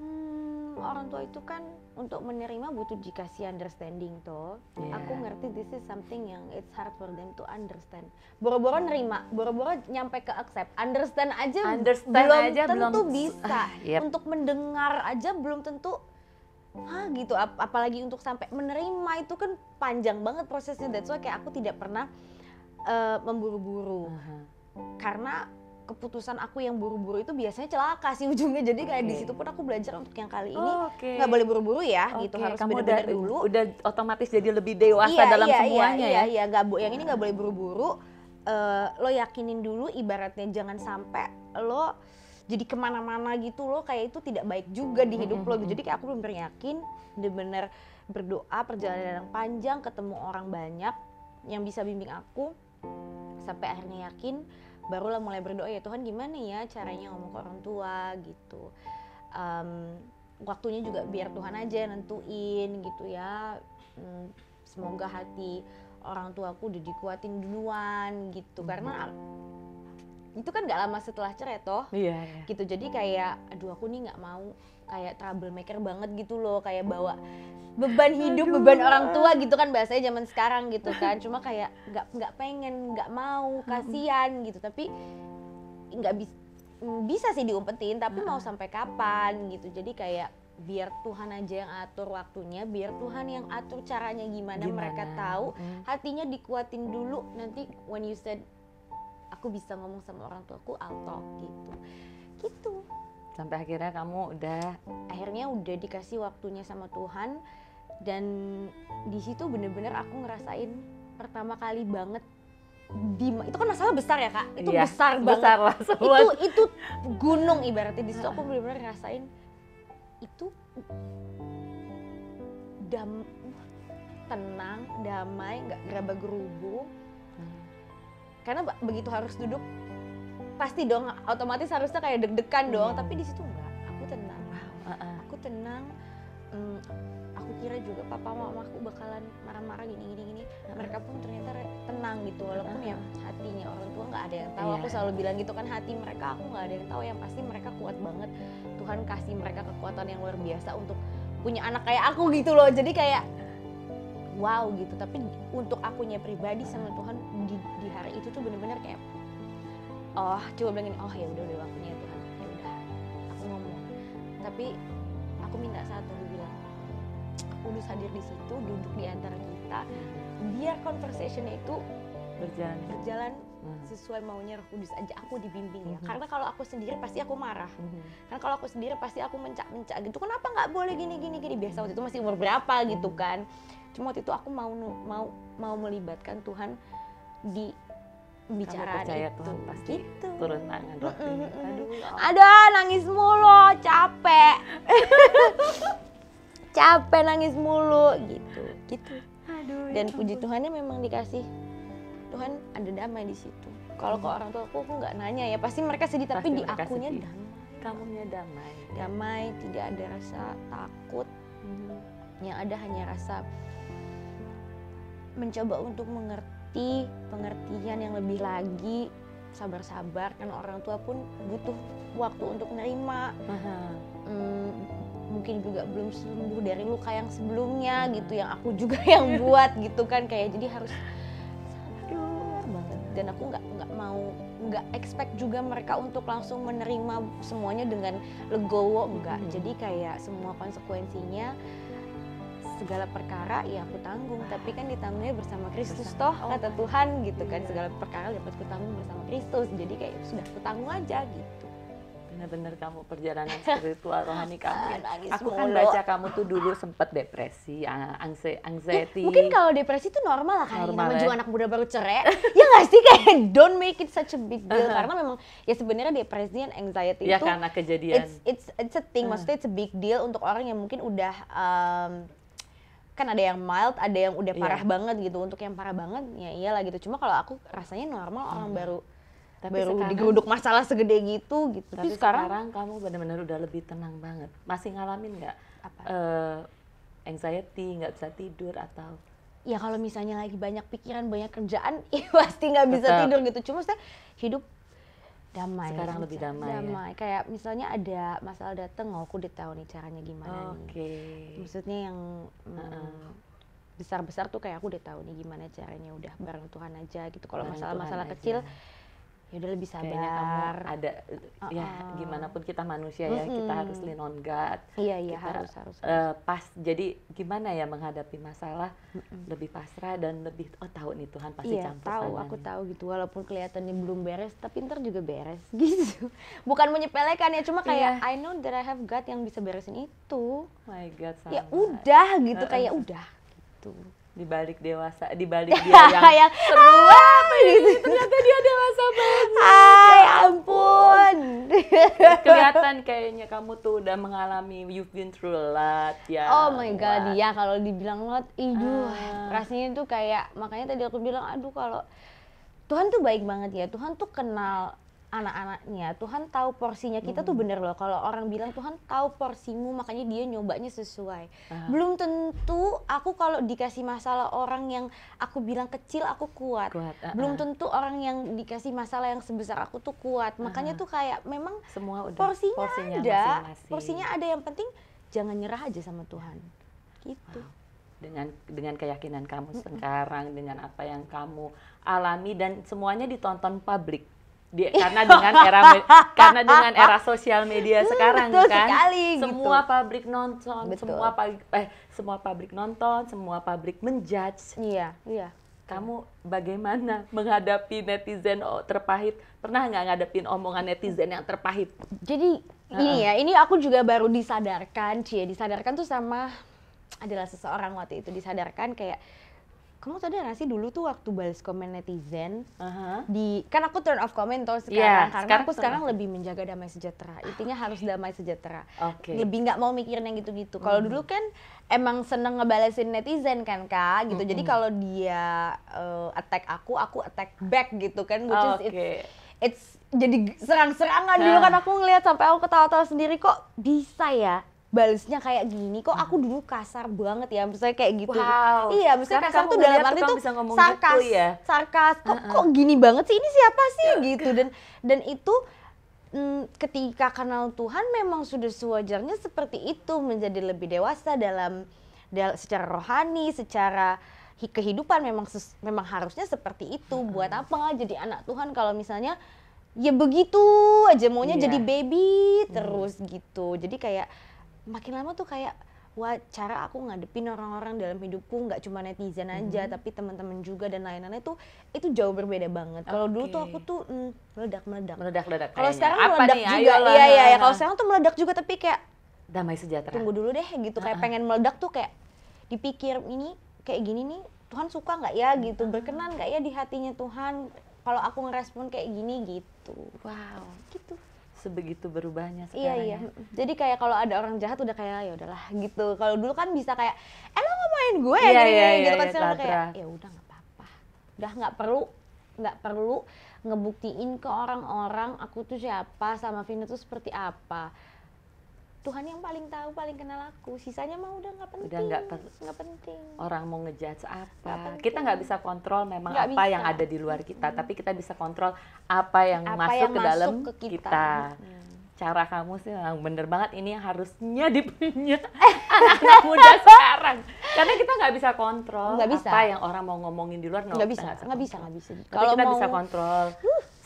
B: hmm, orang tua itu kan untuk menerima butuh dikasih understanding tuh. Yeah. Aku ngerti this is something yang it's hard for them to understand. Boro-boro nerima, boro-boro nyampe ke accept, understand aja understand belum aja tentu belum, bisa. yep. Untuk mendengar aja belum tentu Hah gitu ap apalagi untuk sampai menerima itu kan panjang banget prosesnya. That's why kayak aku tidak pernah uh, memburu-buru. Uh -huh. Karena keputusan aku yang buru-buru itu biasanya celaka sih ujungnya jadi kayak okay. di situ pun aku hmm. belajar untuk yang kali ini nggak oh, okay. boleh buru-buru ya okay. gitu harus benar-benar dulu
A: udah otomatis jadi lebih dewasa iya, dalam iya, iya semuanya ya? iya, ya iya
B: nggak bo- yang ini nggak hmm. boleh buru-buru uh, lo yakinin dulu ibaratnya jangan sampai lo jadi kemana-mana gitu lo kayak itu tidak baik juga di hidup lo hmm. jadi kayak aku belum yakin benar-benar berdoa perjalanan yang panjang ketemu orang banyak yang bisa bimbing aku sampai akhirnya yakin barulah mulai berdoa ya Tuhan gimana ya caranya ngomong ke orang tua gitu um, waktunya juga biar Tuhan aja nentuin gitu ya um, semoga hati orang tuaku udah dikuatin duluan gitu karena hmm. itu kan nggak lama setelah cerai toh iya, iya. gitu jadi kayak aduh aku nih nggak mau kayak troublemaker banget gitu loh kayak bawa beban hidup Aduh. beban orang tua gitu kan bahasanya zaman sekarang gitu kan cuma kayak nggak nggak pengen nggak mau kasihan gitu tapi nggak bisa bisa sih diumpetin tapi mau sampai kapan gitu jadi kayak biar Tuhan aja yang atur waktunya, biar Tuhan yang atur caranya gimana, gimana? mereka tahu. Hatinya dikuatin dulu nanti when you said aku bisa ngomong sama orang tuaku, I'll talk gitu.
A: Gitu. Sampai akhirnya kamu udah
B: akhirnya udah dikasih waktunya sama Tuhan dan di situ bener-bener aku ngerasain pertama kali banget di itu kan masalah besar ya kak itu iya, besar banget besar lah, itu itu gunung ibaratnya di situ aku bener-bener ngerasain itu dam tenang damai nggak gerabah gerubu hmm. karena begitu harus duduk pasti dong otomatis harusnya kayak deg-degan dong hmm. tapi di situ enggak aku tenang aku tenang mmm, aku kira juga papa mama aku bakalan marah-marah gini gini gini mereka pun ternyata tenang gitu walaupun ya hatinya orang tua nggak ada yang tahu iya. aku selalu bilang gitu kan hati mereka aku nggak ada yang tahu yang pasti mereka kuat banget Tuhan kasih mereka kekuatan yang luar biasa untuk punya anak kayak aku gitu loh jadi kayak wow gitu tapi untuk akunya pribadi sama Tuhan di, di hari itu tuh bener-bener kayak oh coba bilangin oh ya udah udah waktunya Tuhan ya udah aku ngomong tapi aku minta satu kudus hadir di situ duduk di antara kita biar conversation itu berjalan berjalan hmm. sesuai maunya Roh Kudus aja aku dibimbing ya. Hmm. Karena kalau aku sendiri pasti aku marah. Mm kalau aku sendiri pasti aku mencak-mencak gitu. Kenapa nggak boleh gini gini gini? Biasa waktu itu masih umur berapa hmm. gitu kan. Cuma waktu itu aku mau mau mau melibatkan Tuhan di bicara percaya itu. Tuhan pasti
A: gitu. turun tangan Roh
B: Aduh, ya Aduh, nangis mulu, capek. capek nangis mulu gitu gitu Aduh, dan puji Tuhannya memang dikasih Tuhan ada damai di situ kalau hmm. ke orang tua aku aku nggak nanya ya pasti mereka sedih pasti tapi di akunya sedih. damai kamunya damai damai tidak ada rasa takut hmm. yang ada hanya rasa mencoba untuk mengerti pengertian yang lebih lagi sabar-sabar kan orang tua pun butuh waktu untuk menerima hmm, mungkin juga belum sembuh dari luka yang sebelumnya gitu yang aku juga yang buat gitu kan kayak jadi harus banget dan aku nggak nggak mau nggak expect juga mereka untuk langsung menerima semuanya dengan legowo enggak mm-hmm. jadi kayak semua konsekuensinya segala perkara ya aku tanggung tapi kan ditanggungnya bersama Kristus toh kata Tuhan gitu kan iya. segala perkara dapat ku tanggung bersama Kristus jadi kayak sudah aku tanggung aja gitu benar bener kamu perjalanan spiritual rohani kamu. Ya. aku kan baca kamu
A: tuh dulu sempat depresi, anxiety. Ya, mungkin kalau
B: depresi itu normal lah kan, namanya ya. juga anak muda baru cerai. ya nggak sih kayak don't make it such a big deal karena memang ya sebenarnya depresi dan anxiety ya, itu karena kejadian. It's it's it's a thing, maksudnya it's a big deal untuk orang yang mungkin udah um, kan ada yang mild, ada yang udah iya. parah yeah. banget gitu. Untuk yang parah banget ya iyalah gitu. Cuma kalau aku rasanya normal orang hmm. baru
A: tapi baru sekarang, digeruduk masalah segede
B: gitu gitu. Tapi, tapi sekarang, sekarang
A: kamu benar-benar udah lebih tenang banget. Masih ngalamin nggak uh, anxiety, nggak bisa tidur atau?
B: Ya kalau misalnya lagi banyak pikiran, banyak kerjaan, ya pasti nggak bisa Tetap. tidur gitu. Cuma saya hidup damai. Sekarang lebih damai. Ya? Damai. Ya? Kayak misalnya ada masalah dateng, oh, aku udah tahu nih caranya gimana okay. Maksudnya yang uh -uh. besar-besar tuh kayak aku udah tahu nih gimana caranya udah bareng Tuhan aja gitu. Kalau masalah-masalah kecil ya udah lebih sabar. Kayaknya kamu
A: ada uh -uh. ya gimana pun kita manusia ya, hmm kita harus lean on God. Iya iya kita, harus harus. Uh, pas jadi gimana ya menghadapi masalah hmm lebih pasrah dan lebih oh tahu nih Tuhan
B: pasti iya, campur tahu aku tahu gitu walaupun kelihatannya belum beres tapi ntar juga beres gitu. Bukan menyepelekan ya cuma iya. kayak yeah. I know that I have God yang bisa beresin itu. Oh my God. Sama. Ya udah gitu uh-uh. kayak udah gitu
A: di balik dewasa di balik dia yang, seru apa ah, ini gitu.
B: ternyata dia dewasa banget Ay, ah, ya, ya ampun
A: kelihatan kayaknya kamu tuh udah mengalami you've been through a lot ya
B: oh my god iya kalau dibilang lot ibu ah. rasanya tuh kayak makanya tadi aku bilang aduh kalau Tuhan tuh baik banget ya Tuhan tuh kenal anak-anaknya Tuhan tahu porsinya kita hmm. tuh bener loh kalau orang bilang Tuhan tahu porsimu makanya dia nyobanya sesuai uh. belum tentu aku kalau dikasih masalah orang yang aku bilang kecil aku kuat, kuat uh -uh. belum ah. tentu orang yang dikasih masalah yang sebesar aku tuh kuat makanya tuh kayak memang semua udah porsinya, porsinya ada masing -masing. porsinya ada yang penting jangan nyerah aja sama Tuhan
A: gitu wow dengan dengan keyakinan kamu sekarang dengan apa yang kamu alami dan semuanya ditonton publik di, karena dengan era karena dengan era sosial media hmm, sekarang betul kan sekali, gitu. semua gitu. pabrik nonton betul. semua pabrik eh semua pabrik nonton semua pabrik menjudge iya iya kamu bagaimana menghadapi netizen oh, terpahit pernah nggak ngadepin omongan netizen yang
B: terpahit jadi uh -uh. ini ya ini aku juga baru disadarkan cie disadarkan tuh sama adalah seseorang waktu itu disadarkan kayak kamu sadar gak sih dulu tuh waktu balas komen netizen uh-huh. di kan aku turn off komen tuh iya, sekarang yeah, karena sekarang aku sekarang lebih menjaga damai sejahtera intinya harus damai sejahtera okay. lebih nggak mau mikirin yang gitu-gitu kalau hmm. dulu kan emang seneng ngebalesin netizen kan kak gitu hmm. jadi kalau dia uh, attack aku aku attack back gitu kan which okay. is it's, it's jadi serang-serangan nah. dulu kan aku ngelihat sampai aku ketawa-tawa sendiri kok bisa ya balesnya kayak gini kok aku dulu kasar banget ya misalnya kayak gitu wow. iya misalnya kan kasar tuh dalam arti tuh gitu sarkas gitu ya? sarkas kok uh-uh. kok gini banget sih ini siapa sih uh gitu dan dan itu mm, ketika kenal Tuhan memang sudah sewajarnya seperti itu menjadi lebih dewasa dalam dal- secara rohani secara kehidupan memang memang harusnya seperti itu uh buat apa jadi anak Tuhan kalau misalnya ya begitu aja maunya yeah. jadi baby hmm. terus hmm. gitu jadi kayak makin lama tuh kayak wah cara aku ngadepin orang-orang dalam hidupku nggak cuma netizen aja mm-hmm. tapi teman-teman juga dan lain lain itu itu jauh berbeda banget kalau okay. dulu tuh aku tuh mm, meledak meledak meledak meledak kalau sekarang Apa meledak nih? juga Ayolah, iya iya iya. Nah, nah. kalau sekarang tuh meledak juga tapi kayak
A: damai sejahtera
B: tunggu dulu deh gitu kayak uh-uh. pengen meledak tuh kayak dipikir ini kayak gini nih Tuhan suka nggak ya gitu uh-huh. berkenan nggak ya di hatinya Tuhan kalau aku ngerespon kayak gini gitu wow gitu
A: sebegitu berubahnya iya, sekarang. Iya iya.
B: Jadi kayak kalau ada orang jahat udah kayak ya udahlah gitu. Kalau dulu kan bisa kayak eh lo ngomongin gue ya iya, iya, gitu iya, kan iya, kayak ya udah nggak apa-apa. Udah nggak perlu nggak perlu ngebuktiin ke orang-orang aku tuh siapa sama Vina tuh seperti apa Tuhan yang paling tahu paling kenal aku sisanya mah udah nggak
A: penting udah nggak per- gak penting orang mau ngejudge apa gak kita nggak bisa kontrol memang gak apa bisa. yang ada di luar kita hmm. tapi kita bisa kontrol apa yang apa masuk yang ke masuk dalam ke kita, kita. Hmm. cara kamu sih yang bener banget ini yang harusnya dipunya anak-anak muda sekarang karena kita nggak bisa kontrol gak bisa. apa yang orang mau ngomongin di luar nggak no, bisa
B: nggak bisa nggak bisa,
A: Tapi kita mau... bisa kontrol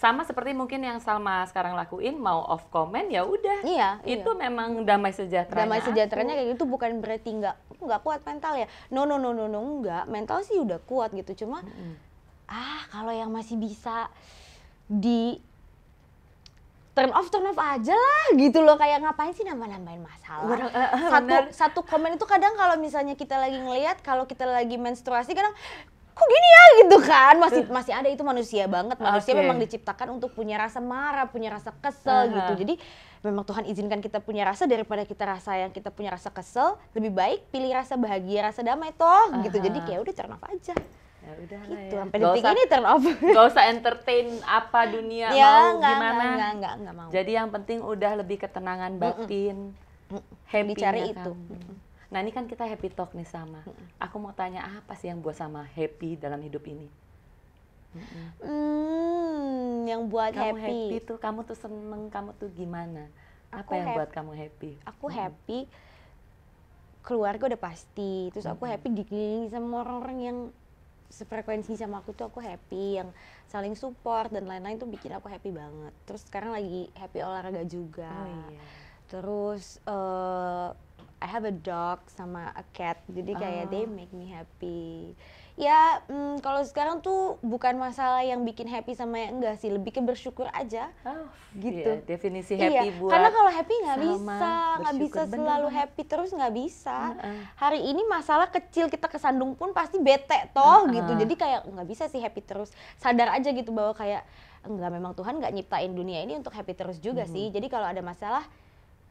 A: sama seperti mungkin yang Salma sekarang lakuin mau off comment ya udah iya itu iya. memang damai sejahtera damai sejahteranya
B: kayak gitu bukan berarti nggak nggak kuat mental ya no no no no no nggak mental sih udah kuat gitu cuma mm -hmm. ah kalau yang masih bisa di turn off turn off aja lah gitu loh kayak ngapain sih nambah nambahin masalah uh, satu bener. satu komen itu kadang kalau misalnya kita lagi ngelihat kalau kita lagi menstruasi kadang kok gini ya gitu kan masih eh. masih ada itu manusia banget manusia okay. memang diciptakan untuk punya rasa marah punya rasa kesel uh -huh. gitu jadi memang Tuhan izinkan kita punya rasa daripada kita rasa yang kita punya rasa kesel lebih baik pilih rasa bahagia rasa damai toh uh -huh. gitu jadi kayak udah turn aja
A: ya udah gitu ya. sampai detik ini turn off gak usah entertain apa dunia ya, mau enggak, gimana enggak, enggak, enggak, mau. jadi yang penting udah lebih ketenangan batin mm -mm. happy cari kan. itu kamu. Nah ini kan kita happy talk nih sama. Aku mau tanya apa sih yang buat sama happy dalam hidup ini? Mm, yang buat kamu happy. happy tuh kamu tuh seneng, kamu
B: tuh gimana? Apa aku yang buat kamu happy? Aku mm. happy keluarga udah pasti. Terus aku happy dikelilingi sama orang-orang yang sefrekuensi sama aku tuh aku happy yang saling support dan lain-lain tuh bikin aku happy banget. Terus sekarang lagi happy olahraga juga. Oh, iya. Terus uh, I have a dog sama a cat jadi kayak uh. they make me happy ya mm, kalau sekarang tuh bukan masalah yang bikin happy sama yang enggak sih lebih ke bersyukur aja oh, gitu iya, definisi
A: iya, happy iya. buat karena kalau happy nggak bisa nggak bisa selalu bener.
B: happy terus nggak bisa uh -uh. hari ini masalah kecil kita kesandung pun pasti bete toh uh -uh. gitu jadi kayak nggak bisa sih happy terus sadar aja gitu bahwa kayak enggak memang Tuhan nggak nyiptain dunia ini untuk happy terus juga mm -hmm. sih jadi kalau ada masalah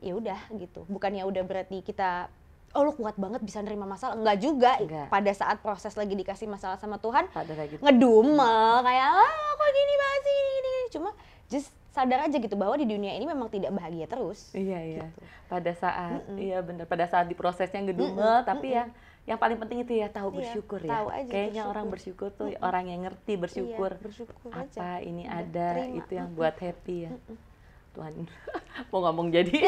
B: ya udah gitu bukannya udah berarti kita oh lu kuat banget bisa nerima masalah enggak juga enggak. pada saat proses lagi dikasih masalah sama Tuhan gitu. ngedumel kayak ah kok gini masih gini, gini, cuma just sadar aja gitu bahwa di dunia ini memang tidak bahagia terus iya iya gitu. pada saat mm -mm. iya benar pada saat diprosesnya ngedumel mm -mm. tapi mm -mm. ya
A: yang paling penting itu ya tahu iya, bersyukur ya. Tahu aja Kayaknya bersyukur. orang bersyukur tuh mm -mm. orang yang ngerti bersyukur. Iya,
B: bersyukur apa
A: aja. ini ada terima. itu yang mm -mm. buat happy ya. Mm -mm. Tuhan mau ngomong jadi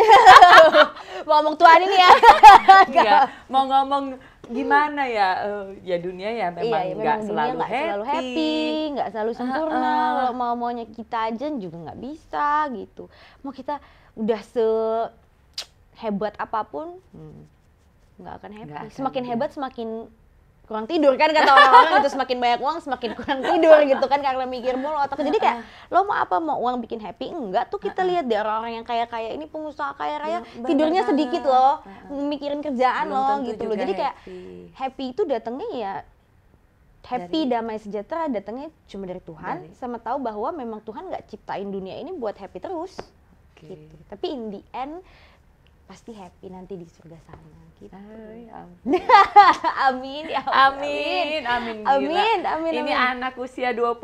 B: mau ngomong Tuhan ini ya enggak
A: mau ngomong gimana ya uh,
B: ya dunia ya iya, memang iya, nggak selalu, happy. selalu happy nggak selalu sempurna uh, uh. mau maunya kita aja juga nggak bisa gitu mau kita udah se hebat apapun hmm, nggak akan happy akan semakin ya. hebat semakin kurang tidur kan kata orang-orang itu semakin banyak uang semakin kurang tidur gitu kan karena mikir mulu otak jadi kayak lo mau apa mau uang bikin happy enggak tuh kita lihat deh orang-orang yang kaya kaya ini pengusaha kaya iya, raya ya, tidurnya sedikit loh mikirin kerjaan Belum lo gitu loh jadi kayak happy, happy itu datangnya ya happy dari, damai sejahtera datangnya cuma dari Tuhan dari, sama tahu bahwa memang Tuhan nggak ciptain dunia ini buat happy terus okay. gitu tapi in the end pasti happy nanti di surga sana gitu. Ay, amin. ya Allah. Amin. Amin. Amin. Amin. Amin, amin. Ini amin. anak
A: usia 24.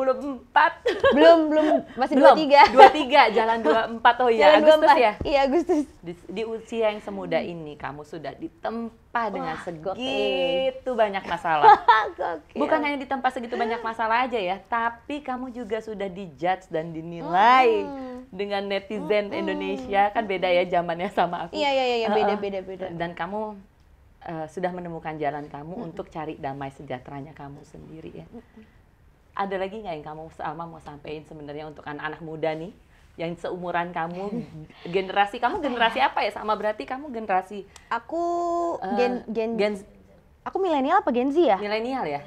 A: belum, belum masih belum. 23. 23, jalan 24 oh iya, Agustus 24. ya. Iya, Agustus. Di, di usia yang semuda hmm. ini kamu sudah ditempa dengan segitu gokil. banyak masalah.
B: gokil. Bukan
A: hanya ditempa segitu banyak masalah aja ya, tapi kamu juga sudah dijudge dan dinilai hmm. dengan netizen hmm. Indonesia. Kan beda ya zamannya sama aku. Iya, Iya, iya iya beda beda beda. Dan kamu uh, sudah menemukan jalan kamu hmm untuk cari damai sejahteranya kamu sendiri ya. hmm Ada lagi nggak yang kamu selama mau sampaikan sebenarnya untuk anak-anak muda nih yang seumuran kamu generasi kamu generasi apa ya sama berarti kamu generasi
B: aku uh, gen gen, aku milenial apa gen Z ya milenial ya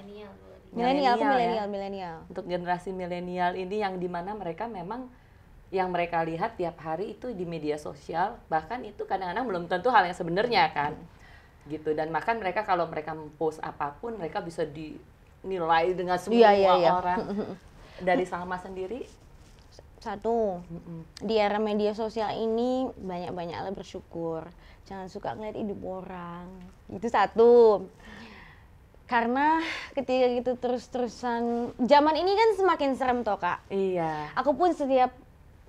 B: milenial aku milenial ya. milenial
A: untuk generasi milenial ini yang dimana mereka memang yang mereka lihat tiap hari itu di media sosial bahkan itu kadang-kadang belum tentu hal yang sebenarnya kan gitu dan bahkan mereka kalau mereka post apapun mereka bisa dinilai dengan iya, semua iya, iya, orang dari Salma sendiri
B: satu di era media sosial ini banyak-banyaklah bersyukur jangan suka ngeliat hidup orang itu satu karena ketika gitu terus-terusan zaman ini kan semakin serem toh kak iya aku pun setiap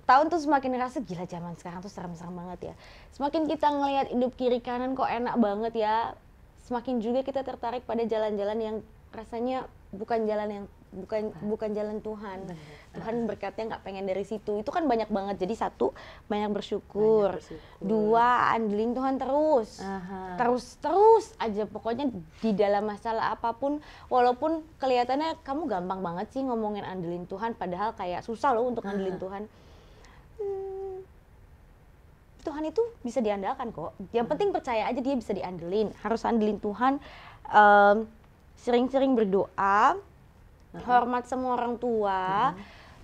B: tahun tuh semakin ngerasa gila zaman sekarang tuh serem-serem banget ya. Semakin kita ngelihat hidup kiri kanan kok enak banget ya. Semakin juga kita tertarik pada jalan-jalan yang rasanya bukan jalan yang bukan bukan jalan Tuhan. Tuhan berkatnya nggak pengen dari situ. Itu kan banyak banget. Jadi satu banyak bersyukur. Banyak bersyukur. Dua andelin Tuhan terus, Aha. terus terus aja. Pokoknya di dalam masalah apapun, walaupun kelihatannya kamu gampang banget sih ngomongin andelin Tuhan, padahal kayak susah loh untuk andelin Tuhan Tuhan itu bisa diandalkan kok. Yang hmm. penting percaya aja dia bisa diandelin. Harus andelin Tuhan. Um, sering-sering berdoa,
A: hmm. hormat
B: semua orang tua. Hmm.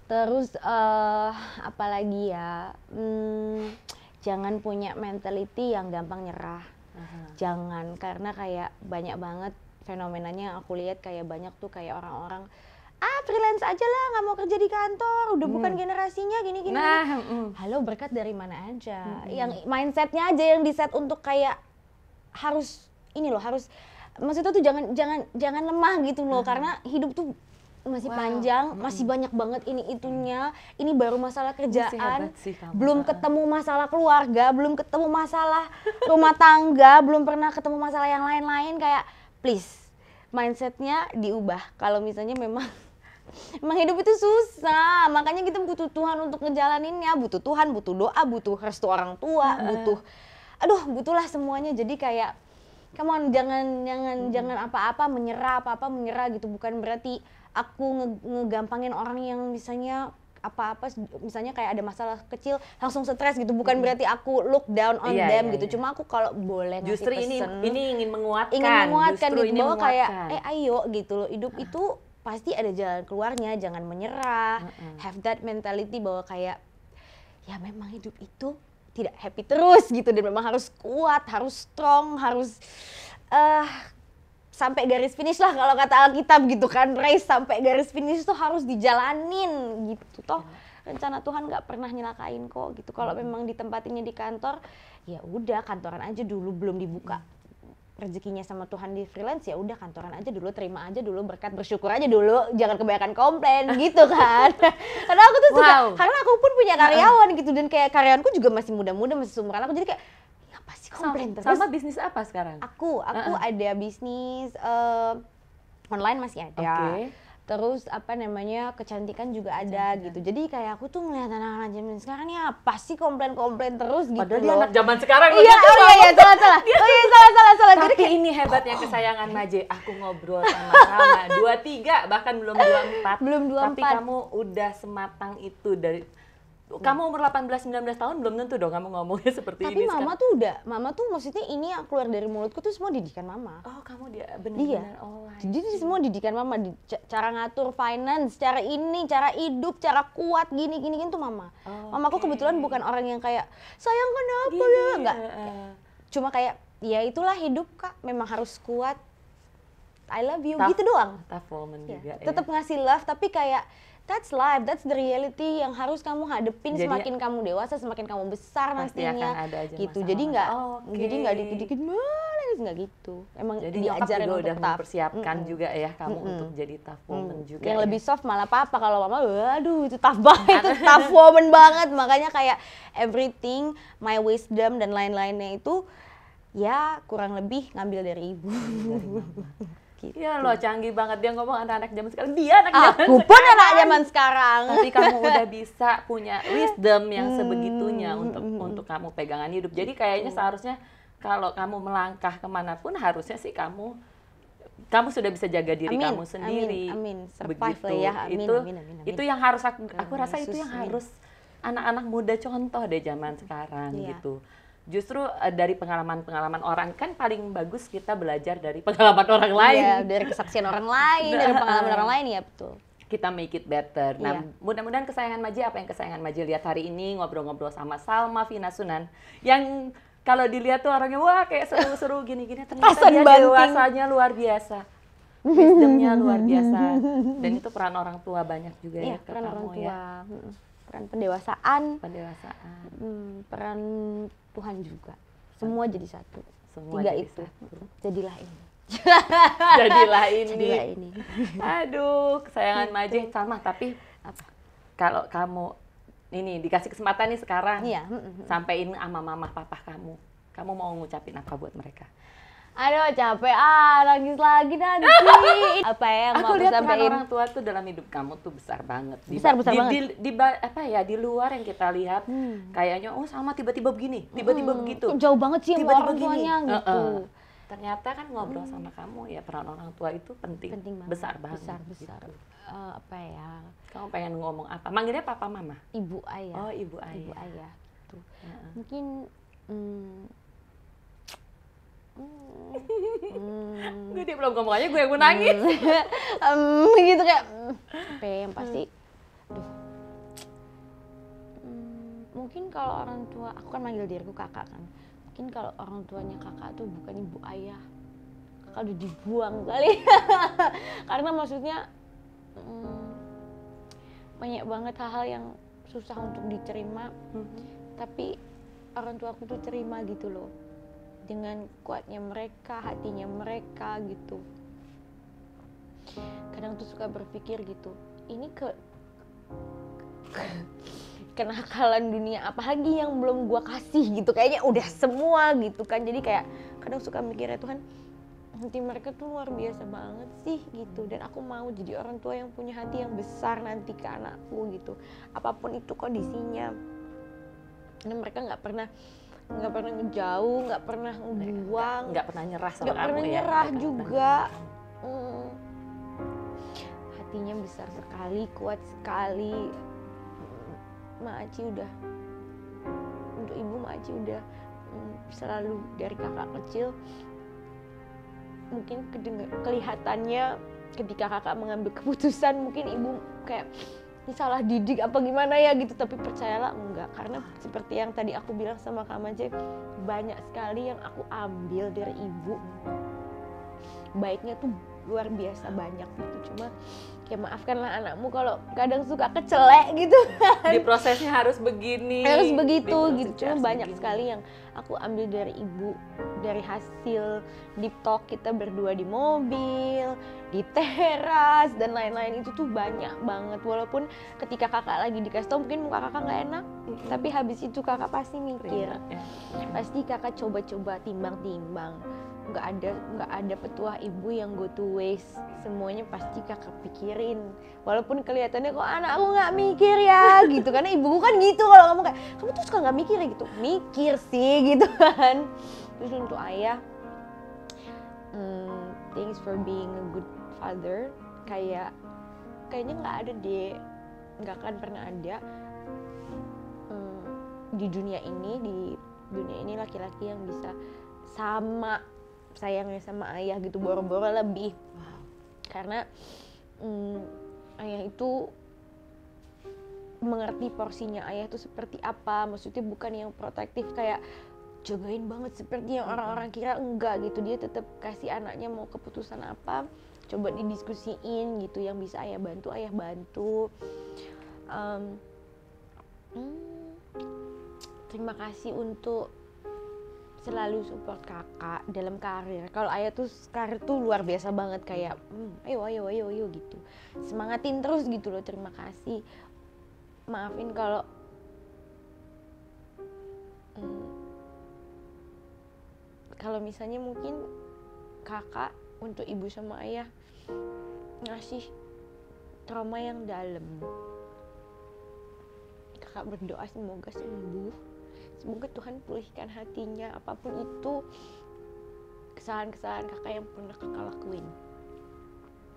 B: Terus uh, eh, apalagi ya, hmm, jangan punya mentality yang gampang nyerah. Uh-huh. Jangan karena kayak banyak banget fenomenanya yang aku lihat kayak banyak tuh kayak orang-orang ah freelance aja lah nggak mau kerja di kantor udah hmm. bukan generasinya gini gini nah mm. halo berkat dari mana aja hmm. yang mindsetnya aja yang di set untuk kayak harus ini loh harus maksudnya tuh jangan jangan jangan lemah gitu loh hmm. karena hidup tuh masih wow. panjang, hmm. masih banyak banget ini itunya. Ini baru masalah kerjaan, sih, belum ketemu masalah keluarga, belum ketemu masalah rumah tangga, belum pernah ketemu masalah yang lain-lain kayak please mindsetnya diubah. Kalau misalnya memang Emang hidup itu susah, makanya kita butuh Tuhan untuk ngejalaninnya, butuh Tuhan, butuh doa, butuh restu orang tua, uh. butuh, aduh, butuhlah semuanya. Jadi kayak, come on, jangan, jangan, hmm. jangan apa-apa menyerah, apa-apa menyerah gitu. Bukan berarti aku nge ngegampangin orang yang misalnya apa-apa misalnya kayak ada masalah kecil langsung stres gitu bukan hmm. berarti aku look down on yeah, them yeah, gitu yeah. cuma aku kalau boleh justru pesen, ini ini
A: ingin menguatkan ingin menguatkan justru gitu bahwa kayak eh
B: ayo gitu loh hidup ah. itu pasti ada jalan keluarnya jangan menyerah mm-hmm. have that mentality bahwa kayak ya memang hidup itu tidak happy terus gitu dan memang harus kuat harus strong harus uh, sampai garis finish lah kalau kata Alkitab gitu kan race sampai garis finish tuh harus dijalanin gitu toh iya. rencana Tuhan nggak pernah nyelakain kok gitu kalau mm-hmm. memang ditempatinya di kantor ya udah kantoran aja dulu belum dibuka mm rezekinya sama Tuhan di freelance ya udah kantoran aja dulu terima aja dulu berkat bersyukur aja dulu jangan kebanyakan komplain gitu kan karena aku tuh suka karena aku pun punya karyawan gitu dan kayak karyawanku juga masih muda-muda masih seumuran aku jadi kayak apa sih komplain sama, terus sama bisnis apa sekarang aku aku uh -uh. ada bisnis uh, online masih ada okay terus apa namanya kecantikan juga ada kecantikan. gitu jadi kayak aku tuh ngeliat anak-anak zaman sekarang ah, pasti apa sih komplain-komplain terus gitu padahal dia anak
A: zaman sekarang iya oh iya iya salah salah oh iya salah salah salah tapi jadi, ini hebatnya kesayangan Maje aku ngobrol sama sama dua tiga bahkan belum dua empat belum dua tapi empat. kamu udah sematang itu dari Hmm. kamu umur 18 19 tahun belum tentu dong kamu ngomongnya seperti Tapi ini. Tapi mama sekarang.
B: tuh udah, mama tuh maksudnya ini yang keluar dari mulutku tuh semua didikan mama. Oh, kamu dia benar-benar iya. oh. Jadi itu semua didikan mama di, cara ngatur finance, cara ini, cara hidup, cara kuat gini gini gini tuh mama. Oh, mama okay. kebetulan bukan orang yang kayak sayang kenapa iya, ya enggak. Eh, eh. Cuma kayak ya itulah hidup Kak, memang harus kuat. I love you tough, gitu doang.
A: Tough ya. juga. Iya. Tetap ya.
B: ngasih love tapi kayak that's life, that's the reality yang harus kamu hadepin jadi, semakin kamu dewasa, semakin kamu besar nantinya. Akan ada aja gitu. Jadi nggak oh, okay. jadi nggak dikit-dikit males nggak gitu. Emang jadi diajarin juga udah tetap.
A: mempersiapkan mm -mm. juga ya kamu mm -mm. untuk jadi tough woman mm -mm. juga. Yang ya. lebih
B: soft malah papa kalau mama aduh itu tough banget, itu tough woman banget. Makanya kayak everything my wisdom dan lain-lainnya itu ya kurang lebih ngambil dari ibu. Dari iya, iya, iya
A: gitu. Iya loh, canggih banget dia ngomong anak-anak zaman sekarang. Dia anak zaman Aku pun anak zaman sekarang. Tapi kamu udah bisa punya wisdom yang hmm. sebegitunya hmm, hmm, hmm. untuk kamu pegangan hidup. Jadi kayaknya seharusnya kalau kamu melangkah kemanapun harusnya sih kamu kamu sudah bisa jaga diri amin, kamu sendiri. Amin, amin. Survive ya. Amin, itu, amin, amin, amin. itu yang harus aku, aku rasa Yesus, itu yang harus anak-anak muda contoh deh zaman sekarang iya. gitu justru uh, dari pengalaman-pengalaman orang kan paling bagus kita belajar dari pengalaman orang iya, lain. Iya, dari kesaksian orang lain, nah, dari pengalaman eh, orang lain ya betul. Kita make it better. Nah, iya. mudah-mudahan kesayangan Maji apa yang kesayangan Maji lihat hari ini ngobrol-ngobrol sama Salma Vina Sunan yang kalau dilihat tuh orangnya wah kayak seru-seru gini-gini ternyata dia dewasanya luar biasa.
B: sistemnya luar biasa dan itu
A: peran orang tua banyak
B: juga iya, ya peran orang ya. tua. ya. Peran pendewasaan, pendewasaan. Hmm, peran Tuhan juga. Semua jadi satu. Semua Tiga jadi itu. Satu. Jadilah ini.
A: Jadilah ini. Jadilah ini. Aduh, kesayangan gitu. Majeh sama tapi apa? Kalau kamu ini dikasih kesempatan nih sekarang. Iya. Sampaiin sama mama papa kamu. Kamu mau ngucapin apa buat mereka?
B: Aduh capek ah nangis lagi nanti. apa ya yang aku mau lihat sampein? orang
A: tua tuh dalam hidup kamu tuh besar banget. Di, besar besar di, banget. Di, di, di, apa ya di luar yang kita lihat hmm. kayaknya oh sama tiba-tiba begini, tiba-tiba hmm. begitu. Oh, jauh banget sih tiba -tiba orang begini. tuanya gitu. Uh -uh. Ternyata kan ngobrol hmm. sama kamu ya peran orang tua itu penting, penting banget. besar banget. Besar gitu. besar. Gitu. Uh, apa ya? Kamu pengen ngomong apa? Manggilnya papa mama?
B: Ibu ayah.
A: Oh ibu ayah. Ibu ayah. Tuh. Uh
B: -uh. Mungkin. Hmm, Hmm.
A: gue dia belum ngomong aja gue yang mau nangis.
B: um, gitu kayak, yang pasti, mungkin kalau orang tua, aku kan manggil diriku kakak kan. Mungkin kalau orang tuanya kakak tuh bukan ibu ayah. Kakak udah dibuang kali. Karena maksudnya, banyak banget hal-hal yang susah untuk diterima. Tapi orang tua aku tuh terima gitu loh dengan kuatnya mereka hatinya mereka gitu kadang tuh suka berpikir gitu ini ke, ke kenakalan dunia lagi yang belum gua kasih gitu kayaknya udah semua gitu kan jadi kayak kadang suka mikirnya Tuhan nanti mereka tuh luar biasa banget sih gitu dan aku mau jadi orang tua yang punya hati yang besar nanti ke anakku gitu apapun itu kondisinya karena mereka nggak pernah nggak pernah ngejauh nggak pernah ngebuang nggak pernah nyerah sama gak kamu pernah ya nyerah juga mm. hatinya besar sekali kuat sekali mm, Mak Aci udah untuk ibu Mak Aci udah mm, selalu dari kakak kecil mungkin kedengar kelihatannya ketika kakak mengambil keputusan mungkin ibu kayak salah didik apa gimana ya gitu tapi percayalah enggak karena seperti yang tadi aku bilang sama Kak Majek banyak sekali yang aku ambil dari ibu baiknya tuh luar biasa banyak gitu cuma ya maafkanlah anakmu kalau kadang suka kecelek gitu
A: kan. Di prosesnya harus begini. Harus begitu
B: gitu. Cuma banyak begini. sekali yang aku ambil dari ibu dari hasil deep talk kita berdua di mobil, di teras dan lain-lain itu tuh banyak banget. Walaupun ketika kakak lagi di kastom mungkin muka kakak nggak enak, mm-hmm. tapi habis itu kakak pasti mikir. ya. Pasti kakak coba-coba timbang-timbang nggak ada nggak ada petua ibu yang go to waste semuanya pasti kakak pikirin walaupun kelihatannya kok anak aku nggak mikir ya gitu karena ibuku kan gitu kalau kamu kayak kamu tuh suka nggak mikir ya gitu mikir sih gitu kan terus untuk ayah hmm, thanks for being a good father kayak kayaknya nggak ada deh nggak akan pernah ada hmm, di dunia ini di dunia ini laki-laki yang bisa sama sayangnya sama ayah gitu hmm. boro-boro lebih karena mm, ayah itu mengerti porsinya ayah itu seperti apa maksudnya bukan yang protektif kayak jagain banget seperti yang hmm. orang-orang kira enggak gitu dia tetap kasih anaknya mau keputusan apa coba didiskusiin gitu yang bisa ayah bantu ayah bantu um, hmm, terima kasih untuk selalu support kakak dalam karir. Kalau ayah tuh karir tuh luar biasa banget kayak, hmm, ayo ayo ayo ayo gitu. Semangatin terus gitu loh. Terima kasih. Maafin kalau hmm, kalau misalnya mungkin kakak untuk ibu sama ayah ngasih trauma yang dalam. Kakak berdoa semoga sembuh semoga Tuhan pulihkan hatinya apapun itu kesalahan-kesalahan kakak yang pernah kakak lakuin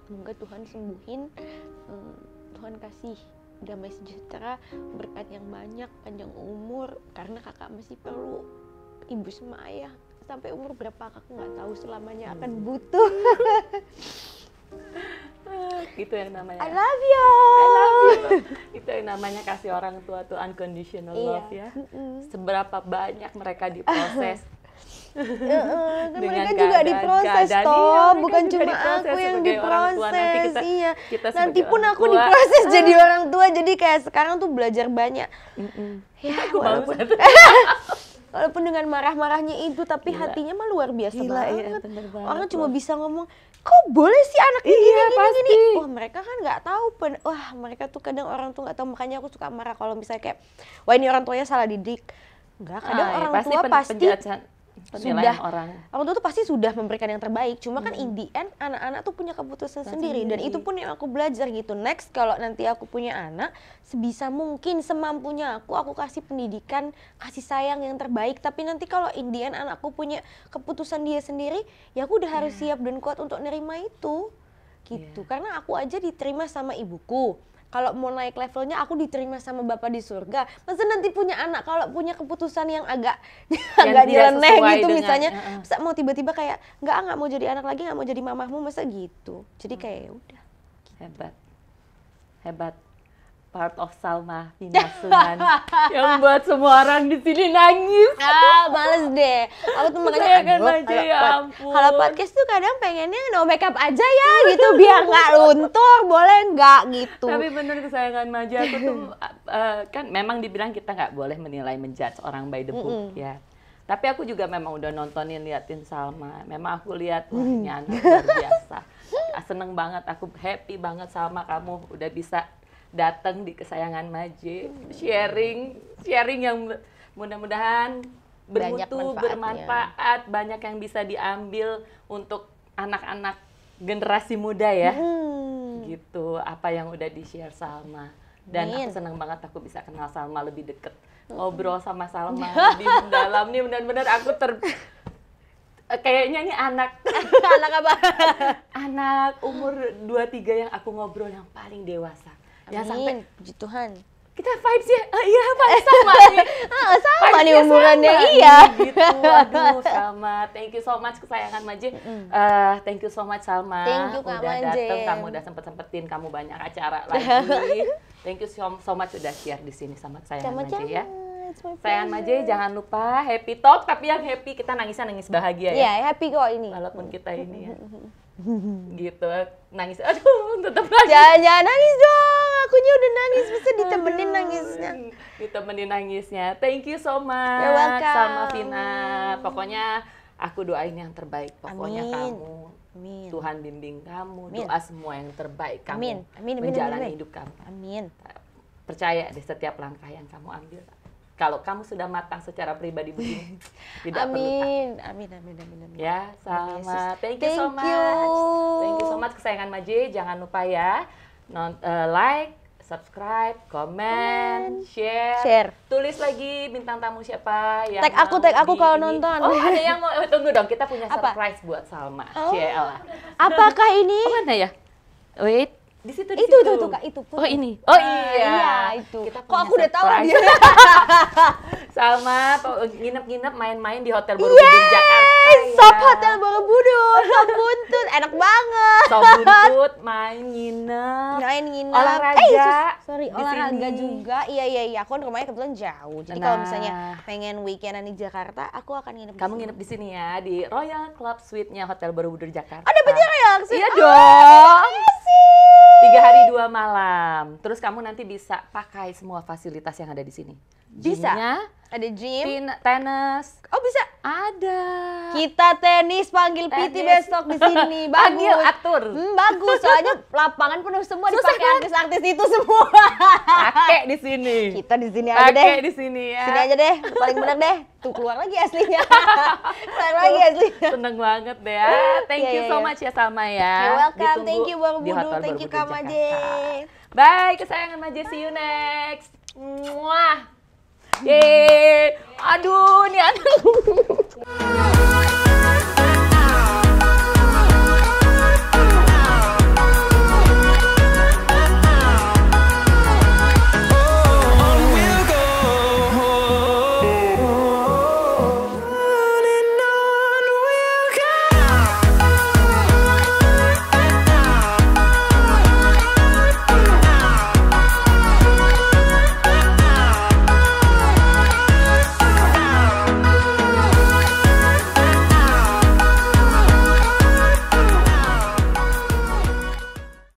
B: semoga Tuhan sembuhin eh, Tuhan kasih damai sejahtera berkat yang banyak panjang umur karena kakak masih perlu ibu sama ayah sampai umur berapa kakak nggak tahu selamanya akan butuh itu yang namanya I love you. I
A: love you. itu yang namanya kasih orang tua tuh unconditional iya. love ya. Seberapa banyak mereka diproses.
B: uh, uh, mereka juga diproses toh, iya, bukan cuma aku yang diproses. Kita, iya. Kita Nanti pun aku tua. diproses uh. jadi orang tua. Jadi kayak sekarang tuh belajar banyak. Mm -mm. Ya, aku walaupun walaupun dengan marah-marahnya itu tapi Gila. hatinya mah luar biasa Gila, banget. Iya, banget orang cuma bisa ngomong kok boleh sih anak ini iya, gini, pasti. gini wah mereka kan nggak tahu pen wah mereka tuh kadang orang tuh nggak tahu makanya aku suka marah kalau misalnya kayak wah ini orang tuanya salah didik Enggak, kadang ah, iya, orang ya, pasti tua pen pasti penilaian sudah orang. Orang tuh pasti sudah memberikan yang terbaik. Cuma kan hmm. in the end anak-anak tuh punya keputusan sendiri. sendiri dan itu pun yang aku belajar gitu. Next kalau nanti aku punya anak sebisa mungkin semampunya aku aku kasih pendidikan, kasih sayang yang terbaik. Tapi nanti kalau in the end anakku punya keputusan dia sendiri, ya aku udah harus yeah. siap dan kuat untuk nerima itu. Gitu. Yeah. Karena aku aja diterima sama ibuku kalau mau naik levelnya aku diterima sama Bapak di surga masa nanti punya anak kalau punya keputusan yang agak yang agak nyeleneh gitu dengan, misalnya uh -uh. masa mau tiba-tiba kayak nggak nggak mau jadi anak lagi nggak mau jadi mamahmu masa gitu jadi kayak ya udah hebat hebat part of Salma Fina Sunan yang buat
A: semua orang di sini
B: nangis. Ah, males deh. Aku tuh makanya kan aja ya ampun. Kalau podcast tuh kadang pengennya no makeup aja ya gitu biar nggak luntur, boleh nggak gitu. Tapi bener kesayangan Maja aku tuh
A: uh, kan memang dibilang kita nggak boleh menilai menjudge orang by the book mm -hmm. ya. Tapi aku juga memang udah nontonin liatin Salma. Memang aku lihat wah mm. ini anak luar biasa. Ah, seneng banget, aku happy banget sama kamu udah bisa datang di kesayangan Maje sharing sharing yang mudah-mudahan bermutu bermanfaat banyak yang bisa diambil untuk anak-anak generasi muda ya hmm. gitu apa yang udah di share Salma dan Min. aku senang banget aku bisa kenal Salma lebih deket hmm. ngobrol sama Salma di dalam nih benar-benar aku ter kayaknya ini anak anak apa anak umur 23 yang aku ngobrol yang paling dewasa Amin. Ya sampai puji Tuhan. Kita eh, iya, vibes ya. Ah, eh, iya, Pak, sama nih. Ah, sama nih umurannya. Sama. Iya. Gitu. Aduh, sama. Thank you so much kesayangan Maji. Uh, eh, thank you so much Salma. Thank you Kak Udah datang, kamu udah sempet-sempetin, kamu banyak acara lagi. thank you so, so much udah share di sini sama kesayangan Maji ya. Sayang Maji jangan lupa happy talk, tapi yang happy kita nangisnya nangis bahagia ya. Iya, yeah, happy kok ini. Walaupun kita ini ya. gitu nangis aduh tetap nangis jangan jangan nangis
B: dong aku akunya udah nangis bisa ditemenin aduh, nangisnya
A: ditemenin nangisnya thank you so much You're welcome. sama Vina pokoknya aku doain yang terbaik pokoknya amin. kamu amin. Tuhan bimbing kamu amin. doa semua yang terbaik kamu amin. Amin, amin, menjalani amin. hidup kamu amin percaya di setiap langkah yang kamu ambil kalau kamu sudah matang secara pribadi begini tidak amin. perlu amin amin amin amin amin. ya sama thank you thank so much you. thank you so much kesayangan Maji jangan lupa ya non uh, like subscribe, comment, share, share, tulis lagi bintang tamu siapa yang tag aku tag aku kalau nonton. Oh ada yang mau eh, tunggu dong kita punya surprise buat Salma. Oh. Apakah ini? Oh, mana ya? Wait di situ di itu situ. tuh tuh kak itu oh ini ah, oh iya, iya itu Kita kok aku udah tahu dia sama nginep-nginep main-main di hotel Borobudur yes! Jakarta ya. sob hotel Borobudur sob buntut
B: enak banget sob buntut main nginep main nginep olahraga eh, sorry olahraga juga iya iya iya aku rumahnya kebetulan jauh jadi nah. kalau misalnya pengen weekendan di Jakarta aku akan nginep kamu disini. nginep di sini ya di Royal Club Suite-nya hotel Borobudur Jakarta oh dapetnya Royal Suite iya oh, dong yes. Tiga hari
A: dua malam. Terus kamu nanti bisa pakai semua fasilitas yang ada di sini. Bisa. Gymnya,
B: ada gym, tenis. Oh bisa? Ada. Kita tenis panggil PT besok di sini. Bagus. atur. Hmm, bagus. Soalnya lapangan penuh semua di sana artis-artis itu semua. Pakai di sini. Kita di sini aja deh. di sini ya. Sini aja deh. Paling benar deh. Tuh keluar lagi aslinya. keluar lagi aslinya. Seneng banget deh. Ya. Thank yeah, you iya, so iya. much ya
A: sama ya. You're welcome. Ditunggu Thank you Bang Budu. Thank you Kak Bye kesayangan Maje. See you next. Mwah. Yeay. Aduh, ini anak.